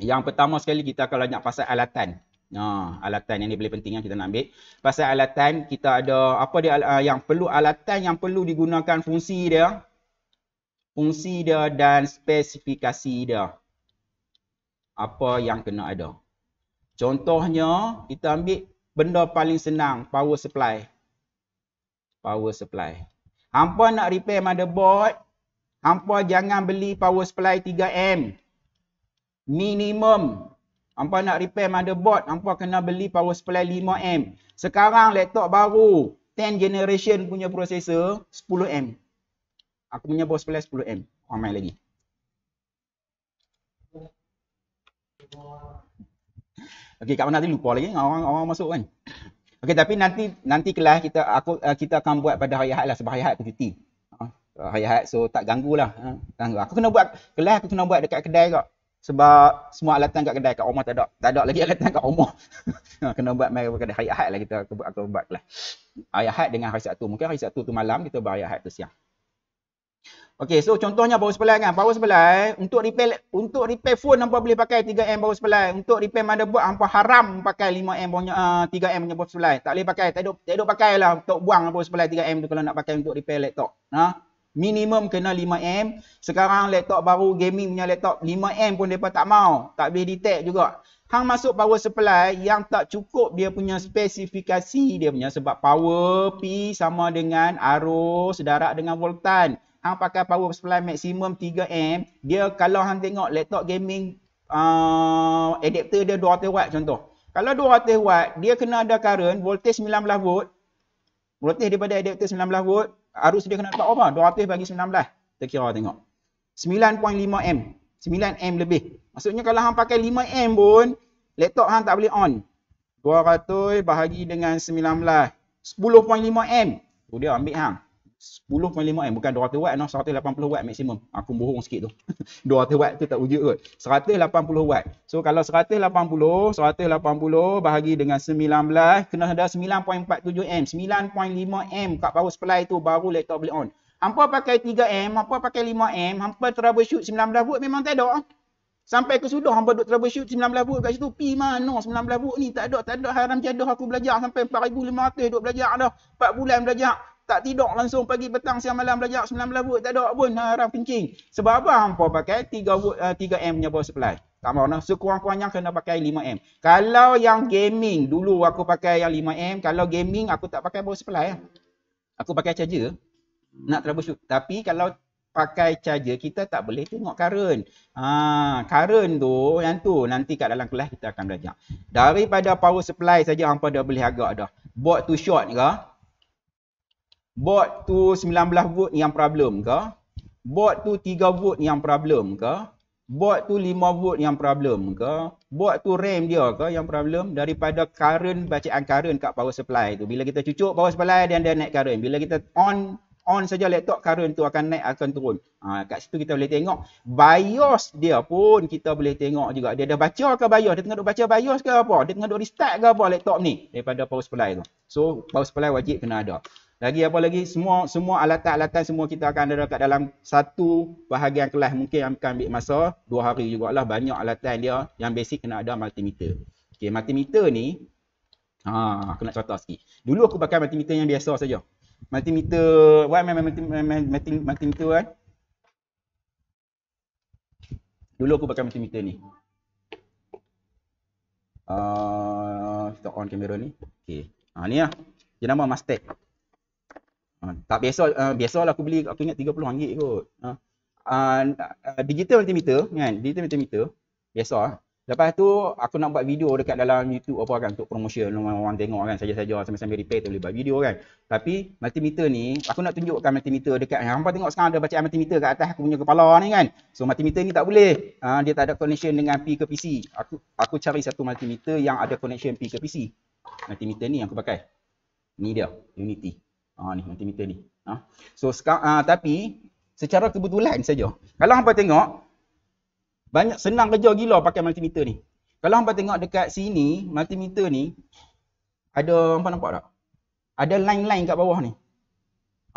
S1: Yang pertama sekali kita akan belajar pasal alatan. Ah, alatan yang ni boleh penting yang kita nak ambil. Pasal alatan, kita ada apa dia uh, yang perlu alatan yang perlu digunakan fungsi dia. Fungsi dia dan spesifikasi dia. Apa yang kena ada. Contohnya, kita ambil benda paling senang, power supply. Power supply. Hampa nak repair motherboard, hampa jangan beli power supply 3M. Minimum Hampa nak repair motherboard, hampa kena beli power supply 5M. Sekarang laptop baru, 10 generation punya processor, 10M. Aku punya power supply 10M. Orang main lagi. Okey, kat mana tadi lupa lagi. Orang, orang masuk kan. Okey, tapi nanti nanti kelas kita aku eh, kita akan buat pada hari Ahad lah. Sebab hari Ahad aku cuti. Ah, hari Ahad, so tak ganggu lah. Ah, aku kena buat, kelas aku kena buat dekat kedai kot sebab semua alatan kat kedai kat rumah tak ada tak ada lagi alatan kat rumah ha, kena buat mai kedai hari Ahad lah kita aku buat aku buat lah hari Ahad dengan hari Sabtu mungkin hari Sabtu tu malam kita buat hari Ahad tu siang Okay, so contohnya power sebelah kan. Power sebelah eh, untuk repair untuk repair phone hangpa boleh pakai 3M power sebelah Untuk repair motherboard hangpa haram pakai 5M punya uh, eh, 3M punya power sebelah Tak boleh pakai, tak ada tak ada pakailah untuk buang power sebelah 3M tu kalau nak pakai untuk repair laptop. Ha? Minimum kena 5M. Sekarang laptop baru gaming punya laptop 5M pun mereka tak mau. Tak boleh detect juga. Hang masuk power supply yang tak cukup dia punya spesifikasi dia punya. Sebab power P sama dengan arus darat dengan voltan. Hang pakai power supply maksimum 3M. Dia kalau hang tengok laptop gaming uh, adapter dia 200 watt contoh. Kalau 200 watt dia kena ada current voltage 19 volt. Voltage daripada adapter 19 volt arus dia kena letak berapa? 200 bagi 19. Terkira tengok. 9.5 M. 9 M lebih. Maksudnya kalau hang pakai 5 M pun, laptop hang tak boleh on. 200 bahagi dengan 19. 10.5 M. Tu dia ambil hang. 10.5 watt eh. bukan 200 watt noh 180 watt maksimum aku bohong sikit tu 200 watt tu tak wujud kot 180 watt so kalau 180 180 bahagi dengan 19 kena ada 9.47 m 9.5 m kat power supply tu baru laptop boleh on hampa pakai 3 m hampa pakai 5 m hampa troubleshoot 19 volt memang tak ada sampai ke sudah hampa duk troubleshoot 19 volt kat situ pi mana 19 volt ni tak ada tak ada haram jadah aku belajar sampai 4500 duk belajar dah 4 bulan belajar tak tidur langsung pagi petang siang malam belajar 19 volt tak ada pun ha orang pencing sebab apa hangpa pakai 3 volt uh, 3 M punya power supply tak nak sekurang-kurangnya kena pakai 5 M kalau yang gaming dulu aku pakai yang 5 M kalau gaming aku tak pakai power supply ha. aku pakai charger nak troubleshoot tapi kalau pakai charger kita tak boleh tengok current. Ha, current tu yang tu nanti kat dalam kelas kita akan belajar. Daripada power supply saja hangpa dah boleh agak dah. Board to short ke? bot tu 19 volt yang problem ke? Bot tu 3 volt yang problem ke? Bot tu 5 volt yang problem ke? Bot tu RAM dia ke yang problem daripada current bacaan current kat power supply tu. Bila kita cucuk power supply dia dia naik current. Bila kita on on saja laptop current tu akan naik akan turun. Ha, kat situ kita boleh tengok BIOS dia pun kita boleh tengok juga. Dia dah baca ke BIOS? Dia tengah duk baca BIOS ke apa? Dia tengah duk restart ke apa laptop ni daripada power supply tu. So power supply wajib kena ada. Lagi apa lagi semua semua alat-alatan semua kita akan ada dekat dalam satu bahagian kelas mungkin yang akan ambil masa dua hari jugalah banyak alatan dia yang basic kena ada multimeter. Okay, multimeter ni ha aku nak contoh sikit. Dulu aku pakai multimeter yang biasa saja. Multimeter what memang multimeter, kan? Dulu aku pakai multimeter ni. uh, ah, stop on kamera ni. Okey. Ha ah, ni lah. Dia nama Mastek. Ha, tak biasa uh, lah. aku beli aku ingat 30 ringgit kot. Uh, uh, digital multimeter kan, digital multimeter biasa lah. Lepas tu aku nak buat video dekat dalam YouTube apa kan untuk promotion orang, orang tengok kan saja-saja sambil-sambil repair tu boleh buat video kan. Tapi multimeter ni aku nak tunjukkan multimeter dekat yang hangpa tengok sekarang ada bacaan multimeter kat atas aku punya kepala ni kan. So multimeter ni tak boleh. Ha, dia tak ada connection dengan P ke PC. Aku aku cari satu multimeter yang ada connection P ke PC. Multimeter ni yang aku pakai. Ni dia, Unity. Ha ni multimeter ni. Ha. So sekarang ha, tapi secara kebetulan saja. Kalau hangpa tengok banyak senang kerja gila pakai multimeter ni. Kalau hangpa tengok dekat sini multimeter ni ada hangpa nampak tak? Ada line-line kat bawah ni.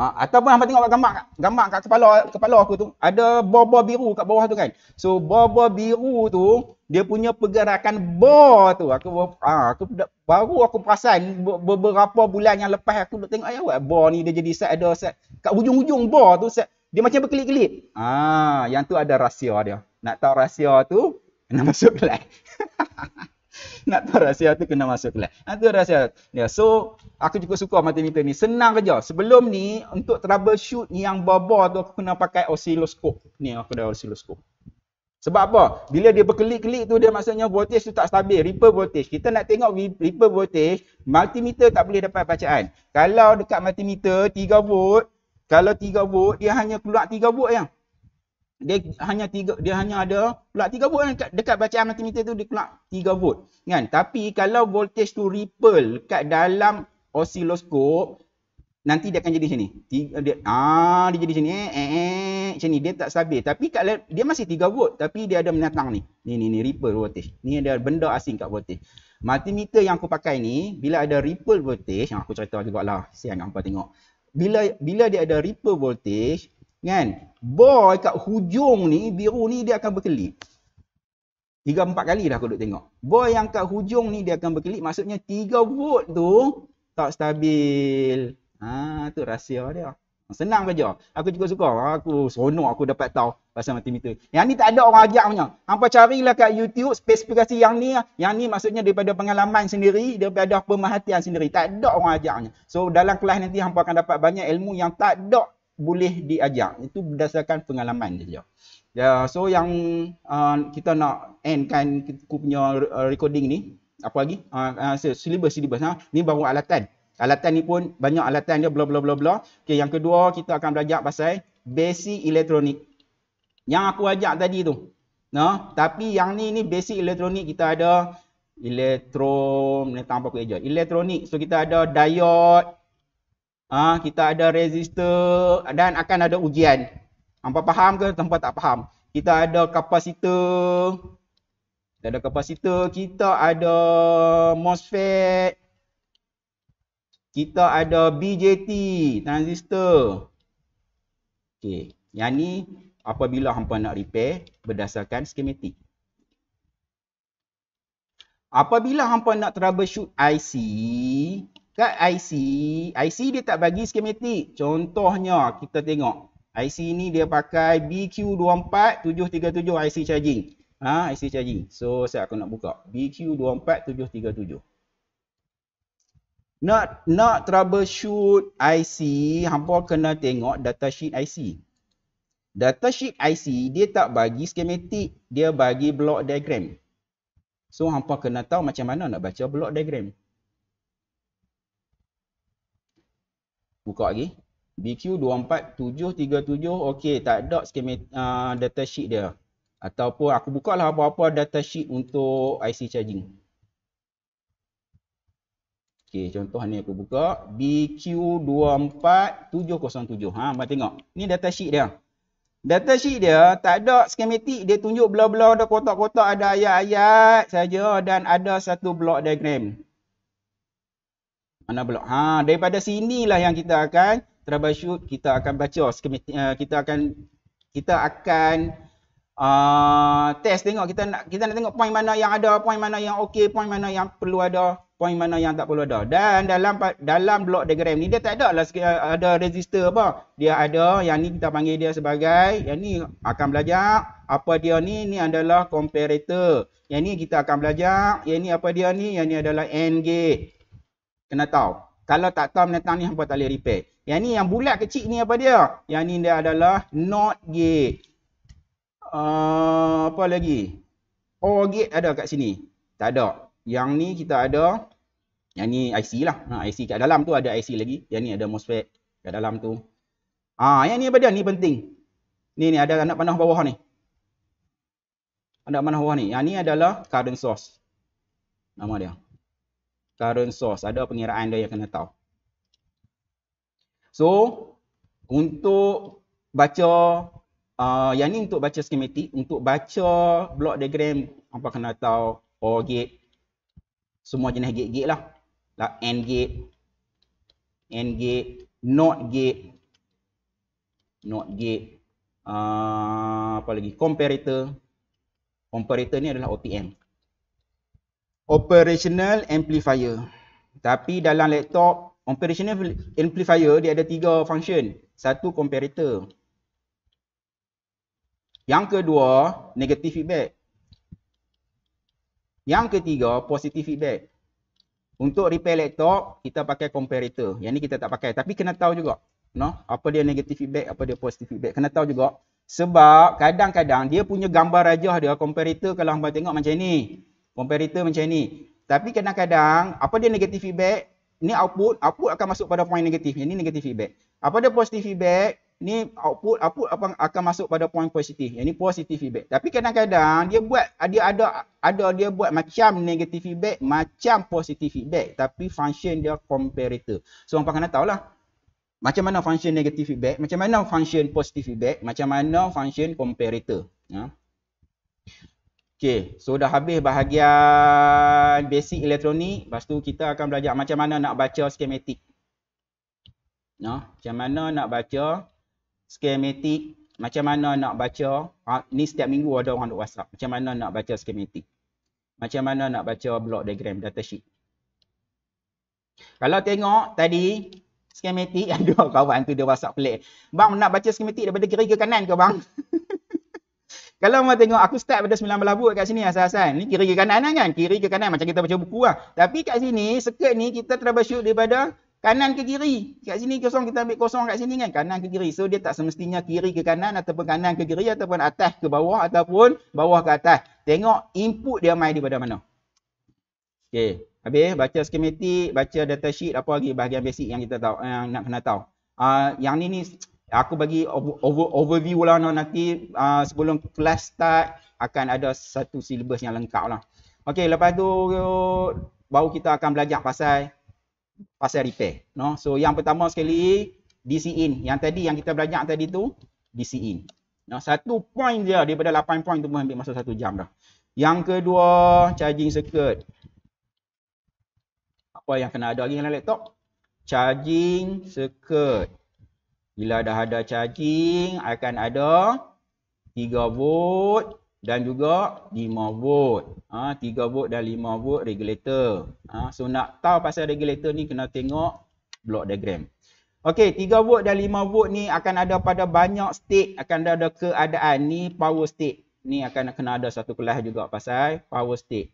S1: Ha, ataupun hangpa tengok kat gambar gambar kat kepala kepala aku tu ada bor biru kat bawah tu kan. So bor biru tu dia punya pergerakan bor tu aku ha, aku Baru aku perasan beberapa bulan yang lepas aku duk tengok ayah awak, bor ni dia jadi set ada set. Kat hujung-hujung bor tu set, dia macam berkelip-kelip. Ah, ha, yang tu ada rahsia dia. Nak tahu rahsia tu, kena masuk kelas. Nak tahu rahsia tu kena masuk kelas. Itu rahsia. Ya, so aku cukup suka matematik ni. Senang kerja. Sebelum ni untuk troubleshoot yang bobo tu aku kena pakai osiloskop. Ni aku dah osiloskop. Sebab apa? Bila dia berkelik-kelik tu dia maksudnya voltage tu tak stabil, ripple voltage. Kita nak tengok ripple voltage, multimeter tak boleh dapat bacaan. Kalau dekat multimeter 3 volt, kalau 3 volt dia hanya keluar 3 volt yang. Dia hanya 3 dia hanya ada keluar 3 volt dekat, dekat bacaan multimeter tu dia keluar 3 volt. Kan? Tapi kalau voltage tu ripple dekat dalam osiloskop, nanti dia akan jadi sini. Tiga, eh, dia, ah, dia jadi sini. Eh, eh, sini. Eh, dia tak stabil. Tapi kat, dia masih 3 volt. Tapi dia ada menatang ni. Ni, ni, ni. Ripple voltage. Ni ada benda asing kat voltage. Multimeter yang aku pakai ni, bila ada ripple voltage, yang aku cerita juga lah. Sian kan, kau tengok. Bila bila dia ada ripple voltage, kan? Boy kat hujung ni, biru ni dia akan berkelip. Tiga empat kali dah aku duduk tengok. Boy yang kat hujung ni dia akan berkelip. Maksudnya 3 volt tu tak stabil. Ha tu rahsia dia. Senang kerja. Aku juga suka. Aku seronok aku dapat tahu pasal multimeter. Yang ni tak ada orang ajak punya. Hampa carilah kat YouTube spesifikasi yang ni. Lah. Yang ni maksudnya daripada pengalaman sendiri, daripada pemerhatian sendiri. Tak ada orang ajaknya. So dalam kelas nanti hampa akan dapat banyak ilmu yang tak ada boleh diajak. Itu berdasarkan pengalaman dia. Ya, so yang uh, kita nak endkan aku punya recording ni. Apa lagi? Uh, uh, Silibus-silibus. Ha? Ni baru alatan. Alatan ni pun banyak alatan dia bla bla bla bla. Okey yang kedua kita akan belajar pasal basic elektronik. Yang aku ajak tadi tu. Nah, tapi yang ni ni basic elektronik kita ada elektron ni tanpa aku ajar. Elektronik. So kita ada diode ha, kita ada resistor dan akan ada ujian. Hangpa faham ke tempat tak faham? Kita ada kapasitor. Kita ada kapasitor, kita ada MOSFET kita ada BJT, transistor. Okey, yang ni apabila hampa nak repair berdasarkan skematik. Apabila hampa nak troubleshoot IC, kat IC, IC dia tak bagi skematik. Contohnya kita tengok IC ni dia pakai BQ24737 IC charging. Ha, IC charging. So saya akan nak buka BQ24737. Nak nak troubleshoot IC, hampa kena tengok data sheet IC. Data sheet IC dia tak bagi schematic, dia bagi block diagram. So hampa kena tahu macam mana nak baca block diagram. Buka lagi. BQ24737 okey tak ada schematic uh, ah, sheet dia. Ataupun aku buka lah apa-apa sheet untuk IC charging. Okey, contoh ni aku buka BQ24707. Ha, mari tengok. Ni data sheet dia. Data sheet dia tak ada skematik, dia tunjuk bla-bla ada kotak-kotak, ada ayat-ayat saja dan ada satu blok diagram. Mana blok? Ha, daripada sinilah yang kita akan troubleshoot, kita akan baca skematik eh, kita akan kita akan Uh, test tengok kita nak kita nak tengok point mana yang ada, point mana yang okey, point mana yang perlu ada poin mana yang tak perlu ada. Dan dalam dalam blok diagram ni dia tak ada lah ada resistor apa. Dia ada yang ni kita panggil dia sebagai yang ni akan belajar apa dia ni ni adalah comparator. Yang ni kita akan belajar yang ni apa dia ni yang ni adalah AND gate. Kena tahu. Kalau tak tahu menatang ni hampa tak boleh repair. Yang ni yang bulat kecil ni apa dia? Yang ni dia adalah NOT gate. Uh, apa lagi? OR gate ada kat sini. Tak ada. Yang ni kita ada yang ni IC lah. Ha, IC kat dalam tu ada IC lagi. Yang ni ada MOSFET kat dalam tu. Ah, ha, yang ni apa dia? Ni penting. Ni ni ada anak panah bawah ni. Anak panah bawah ni. Yang ni adalah current source. Nama dia. Current source. Ada pengiraan dia yang kena tahu. So, untuk baca uh, yang ni untuk baca schematic, untuk baca block diagram apa kena tahu or gate semua jenis gate-gate lah dah N gate N gate not gate not gate uh, apa lagi comparator comparator ni adalah OPM operational amplifier tapi dalam laptop operational amplifier dia ada tiga function satu comparator yang kedua negative feedback yang ketiga positive feedback untuk repair laptop, kita pakai comparator. Yang ni kita tak pakai. Tapi kena tahu juga. No? Apa dia negative feedback, apa dia positive feedback. Kena tahu juga. Sebab kadang-kadang dia punya gambar rajah dia. Comparator kalau hamba tengok macam ni. Comparator macam ni. Tapi kadang-kadang, apa dia negative feedback? Ni output, output akan masuk pada point negatif. Yang ni negative feedback. Apa dia positive feedback? ni output output apa akan masuk pada point positif. Yang ni positive feedback. Tapi kadang-kadang dia buat dia ada ada dia buat macam negative feedback, macam positive feedback tapi function dia comparator. So orang kena tahulah. Macam mana function negative feedback, macam mana function positive feedback, macam mana function comparator. Ya. Ha? Okay, so dah habis bahagian basic elektronik. Lepas tu kita akan belajar macam mana nak baca skematik. Ya, macam mana nak baca skematik macam mana nak baca ha, ni setiap minggu ada orang duk whatsapp macam mana nak baca skematik macam mana nak baca block diagram data sheet kalau tengok tadi skematik ada kawan tu dia whatsapp pelik bang nak baca skematik daripada kiri ke kanan ke bang kalau mau tengok aku start pada 19 buat kat sini asal-asal ni kiri ke kanan lah kan kiri ke kanan macam kita baca buku lah tapi kat sini circuit ni kita troubleshoot daripada kanan ke kiri. Kat sini kosong kita ambil kosong kat sini kan kanan ke kiri. So dia tak semestinya kiri ke kanan ataupun kanan ke kiri ataupun atas ke bawah ataupun bawah ke atas. Tengok input dia main daripada mana. Okay, Habis baca skematik, baca data sheet apa lagi bahagian basic yang kita tahu yang eh, nak kena tahu. uh, yang ni ni aku bagi over, over, overview lah nanti uh, sebelum kelas start akan ada satu syllabus yang lengkap lah. Okay, lepas tu baru kita akan belajar pasal pasal repair. No? So yang pertama sekali DC in. Yang tadi yang kita belajar tadi tu DC in. No? Satu point dia daripada 8 point tu pun ambil masa 1 jam dah. Yang kedua charging circuit. Apa yang kena ada lagi dalam laptop? Charging circuit. Bila dah ada charging akan ada 3 volt dan juga 5 volt. Ha, 3 volt dan 5 volt regulator. Ha, so nak tahu pasal regulator ni kena tengok block diagram. Okey, 3 volt dan 5 volt ni akan ada pada banyak state. Akan ada keadaan ni power state. Ni akan kena ada satu kelas juga pasal power state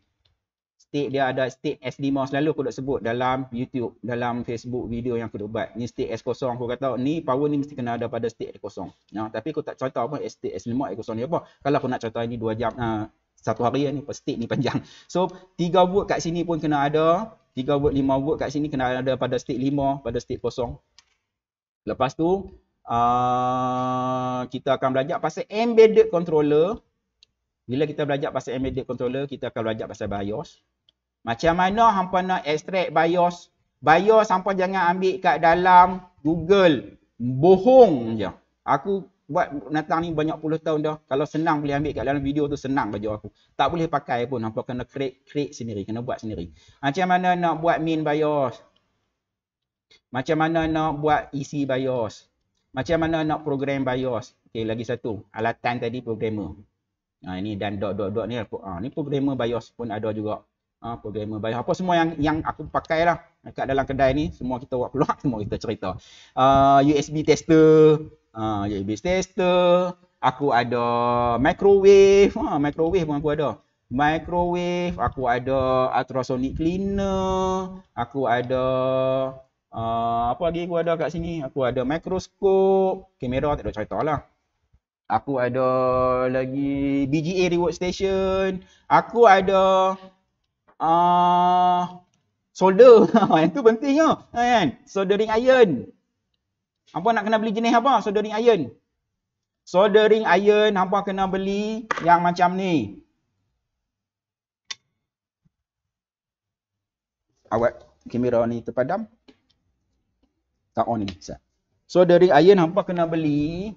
S1: state dia ada state SDMA selalu aku duk sebut dalam YouTube, dalam Facebook video yang aku duk buat. Ni state S0 aku kata ni power ni mesti kena ada pada state S0. Nah, ha, tapi aku tak cerita apa state SDMA S0 ni apa. Kalau aku nak cerita ni 2 jam uh, satu hari ni per state ni panjang. So 3 volt kat sini pun kena ada, 3 volt 5 volt kat sini kena ada pada state 5, pada state 0. Lepas tu uh, kita akan belajar pasal embedded controller bila kita belajar pasal embedded controller, kita akan belajar pasal BIOS. Macam mana hampa nak extract BIOS? BIOS hampa jangan ambil kat dalam Google. Bohong je. Aku buat natang ni banyak puluh tahun dah. Kalau senang boleh ambil kat dalam video tu senang bagi aku. Tak boleh pakai pun. Hampa kena create, create sendiri. Kena buat sendiri. Macam mana nak buat main BIOS? Macam mana nak buat isi e BIOS? Macam mana nak program BIOS? Okay, lagi satu. Alatan tadi programmer. Ha, ini dan dot dot dot ni. Ha, ni programmer BIOS pun ada juga ha, programmer bayar apa semua yang yang aku pakai lah dekat dalam kedai ni semua kita buat keluar semua kita cerita uh, ah, USB tester uh, ah, USB tester aku ada microwave ha, microwave pun aku ada microwave aku ada ultrasonic cleaner aku ada uh, apa lagi aku ada kat sini aku ada mikroskop kamera tak ada cerita lah aku ada lagi BGA reward station aku ada uh, solder. yang tu penting tau. Kan? Soldering iron. Hampa nak kena beli jenis apa? Soldering iron. Soldering iron hampa kena beli yang macam ni. Awak kamera ni terpadam. Tak on ni. Soldering iron hampa kena beli.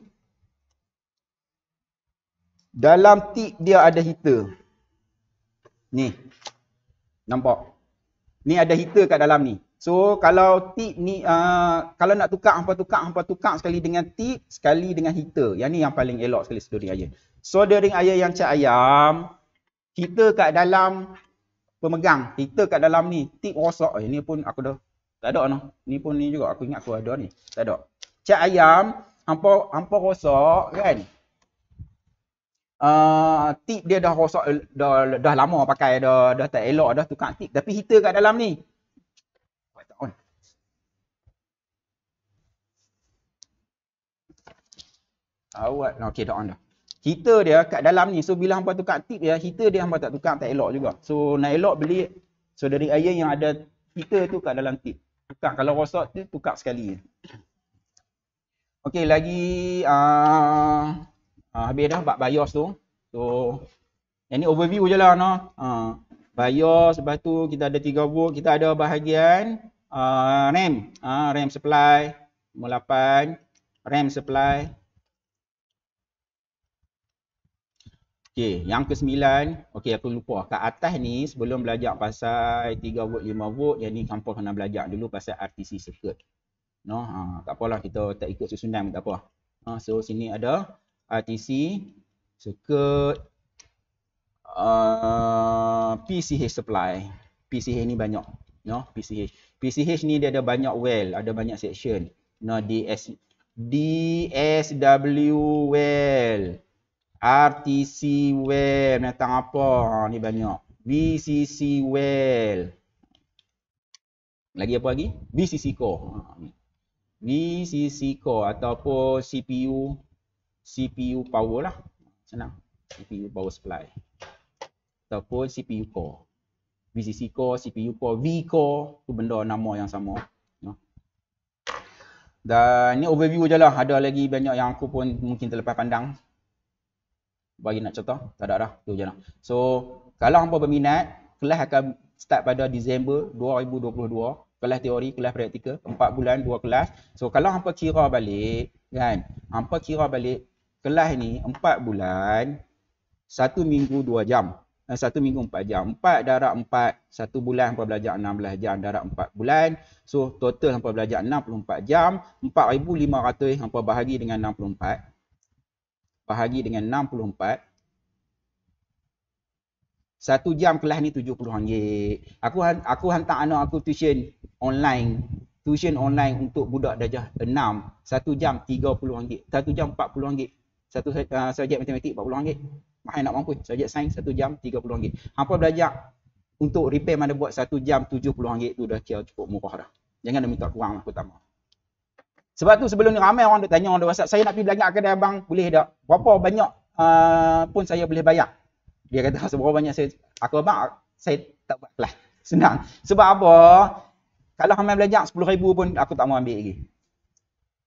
S1: Dalam tip dia ada heater. Ni. Nampak? Ni ada heater kat dalam ni. So kalau tip ni uh, kalau nak tukar hangpa tukar hangpa tukar sekali dengan tip sekali dengan heater. Yang ni yang paling elok sekali soldering iron. Soldering iron yang cat ayam heater kat dalam pemegang, heater kat dalam ni, tip rosak. Eh, ni pun aku dah tak ada noh. Ni pun ni juga aku ingat aku ada ni. Tak ada. Cat ayam hangpa hangpa rosak kan? uh, tip dia dah rosak dah, dah lama pakai dah dah tak elok dah tukar tip tapi heater kat dalam ni Awak nak okey dah on dah. Heater dia kat dalam ni. So bila hangpa tukar tip ya, heater dia hangpa tak tukar tak elok juga. So nak elok beli so dari air yang ada heater tu kat dalam tip. Tukar kalau rosak tu tukar sekali. Okey lagi uh, Ha, habis dah bab BIOS tu. So, ini overview je lah. No. Ha, BIOS, lepas tu kita ada tiga volt. Kita ada bahagian uh, RAM. Ha, RAM supply. Nombor 8. RAM supply. Okay, yang ke sembilan, okay aku lupa kat atas ni sebelum belajar pasal 3 volt, 5 volt, yang ni kampung kena belajar dulu pasal RTC circuit. No, ha, tak apalah kita tak ikut susunan tak apa. Ha, so sini ada RTC, circuit, uh, PCH supply. PCH ni banyak. No, PCH. PCH ni dia ada banyak well, ada banyak section. No, DS, DSW well, RTC well, menatang apa? Ha, ni banyak. VCC well. Lagi apa lagi? VCC core. Ha, VCC core ataupun CPU. CPU power lah. Senang. CPU power supply. Ataupun CPU core. VCC core, CPU core, V core. Tu benda nama yang sama. Dan ni overview je lah. Ada lagi banyak yang aku pun mungkin terlepas pandang. Bagi nak cerita. Tak ada dah. Tu je lah. So, kalau hampa berminat, kelas akan start pada Disember 2022. Kelas teori, kelas praktikal. empat bulan, dua kelas. So, kalau hampa kira balik, kan? Hampa kira balik, kelas ni empat bulan satu minggu dua jam. Eh, 1 minggu empat jam. empat darab empat satu bulan hampa belajar 16 jam darab empat bulan. So total hampa belajar enam puluh empat jam, empat ribu lima ratus hampa bahagi dengan enam puluh empat Bahagi dengan enam puluh empat satu jam kelas ni tujuh puluh ringgit. Aku aku hantar anak aku tuition online tuition online untuk budak darjah enam satu jam tiga puluh ringgit satu jam empat puluh ringgit satu uh, subjek matematik rm ringgit, Mahal nak mampu. Subjek sains satu jam 30 ringgit. Hampa belajar untuk repair mana buat satu jam RM70 tu dah kira cukup murah dah. Jangan minta kurang lah pertama. Sebab tu sebelum ni ramai orang duk tanya orang WhatsApp, saya nak pergi belajar kedai abang boleh tak? Berapa banyak uh, pun saya boleh bayar? Dia kata seberapa banyak saya aku abang saya tak buat kelas. Senang. Sebab apa? Kalau ramai belajar 10 ribu pun aku tak mau ambil lagi.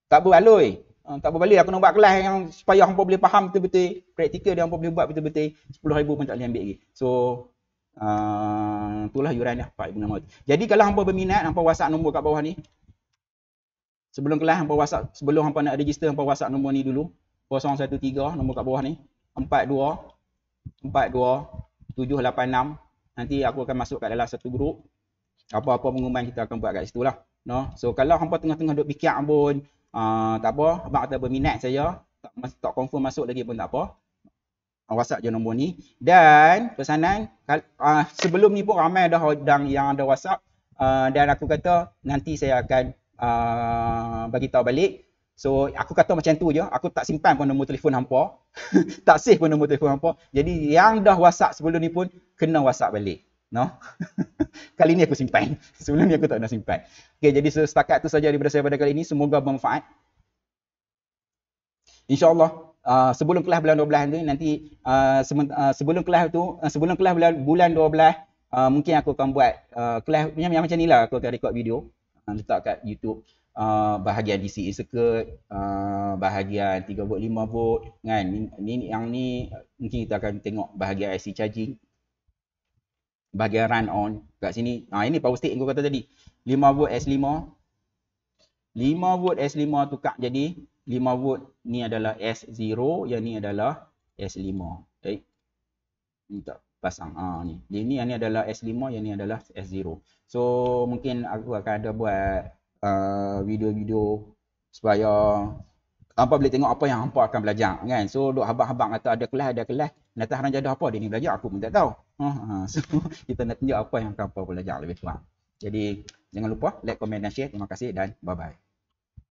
S1: Tak berbaloi. Uh, tak boleh aku nak buat kelas yang supaya hangpa boleh faham betul-betul praktikal dia hangpa boleh buat betul-betul 10000 pun tak boleh ambil lagi. So uh, itulah yuran dia Pak Ibu Nama. Jadi kalau hangpa berminat hangpa WhatsApp nombor kat bawah ni. Sebelum kelas hangpa WhatsApp sebelum hangpa nak register hangpa WhatsApp nombor ni dulu. 013 nombor kat bawah ni. 42 42 786 nanti aku akan masuk kat dalam satu grup apa-apa pengumuman kita akan buat kat situ lah. No. So kalau hangpa tengah-tengah duk fikir ambon Ah, tak apa, abang kata berminat saya, tak, tak confirm masuk lagi pun tak apa. Ah, WhatsApp je nombor ni. Dan pesanan uh, sebelum ni pun ramai dah hodang yang ada WhatsApp uh, dan aku kata nanti saya akan uh, bagi tahu balik. So aku kata macam tu je, aku tak simpan pun nombor telefon hangpa. tak save pun nombor telefon hangpa. Jadi yang dah WhatsApp sebelum ni pun kena WhatsApp balik. No? kali ni aku simpan. Sebelum ni aku tak nak simpan. Okay, jadi setakat tu saja daripada saya pada kali ini. Semoga bermanfaat. InsyaAllah, uh, sebelum kelas bulan 12 tu, nanti uh, se- uh, sebelum kelas tu, uh, sebelum kelas bulan, bulan 12, uh, mungkin aku akan buat uh, kelas yang, yang macam ni lah. Aku akan record video, uh, letak kat YouTube. Uh, bahagian DC circuit, uh, bahagian 3 volt, 5 volt kan ni, ni, yang ni uh, mungkin kita akan tengok bahagian IC charging bahagian run on kat sini. Ha ini power state aku kata tadi. 5 volt S5. 5 volt S5 tukar jadi 5 volt ni adalah S0, yang ni adalah S5. Okey. Ni tak pasang. Ha ni. Yang ni yang ni adalah S5, yang ni adalah S0. So mungkin aku akan ada buat uh, video-video uh, supaya hangpa boleh tengok apa yang hangpa akan belajar kan. So duk habaq-habaq kata ada kelas, ada kelas. Nata haran jadah apa dia ni belajar aku pun tak tahu. Ha, ha. So, kita nak tunjuk apa yang kapal belajar lebih kurang. Jadi, jangan lupa like, komen dan share. Terima kasih dan bye-bye.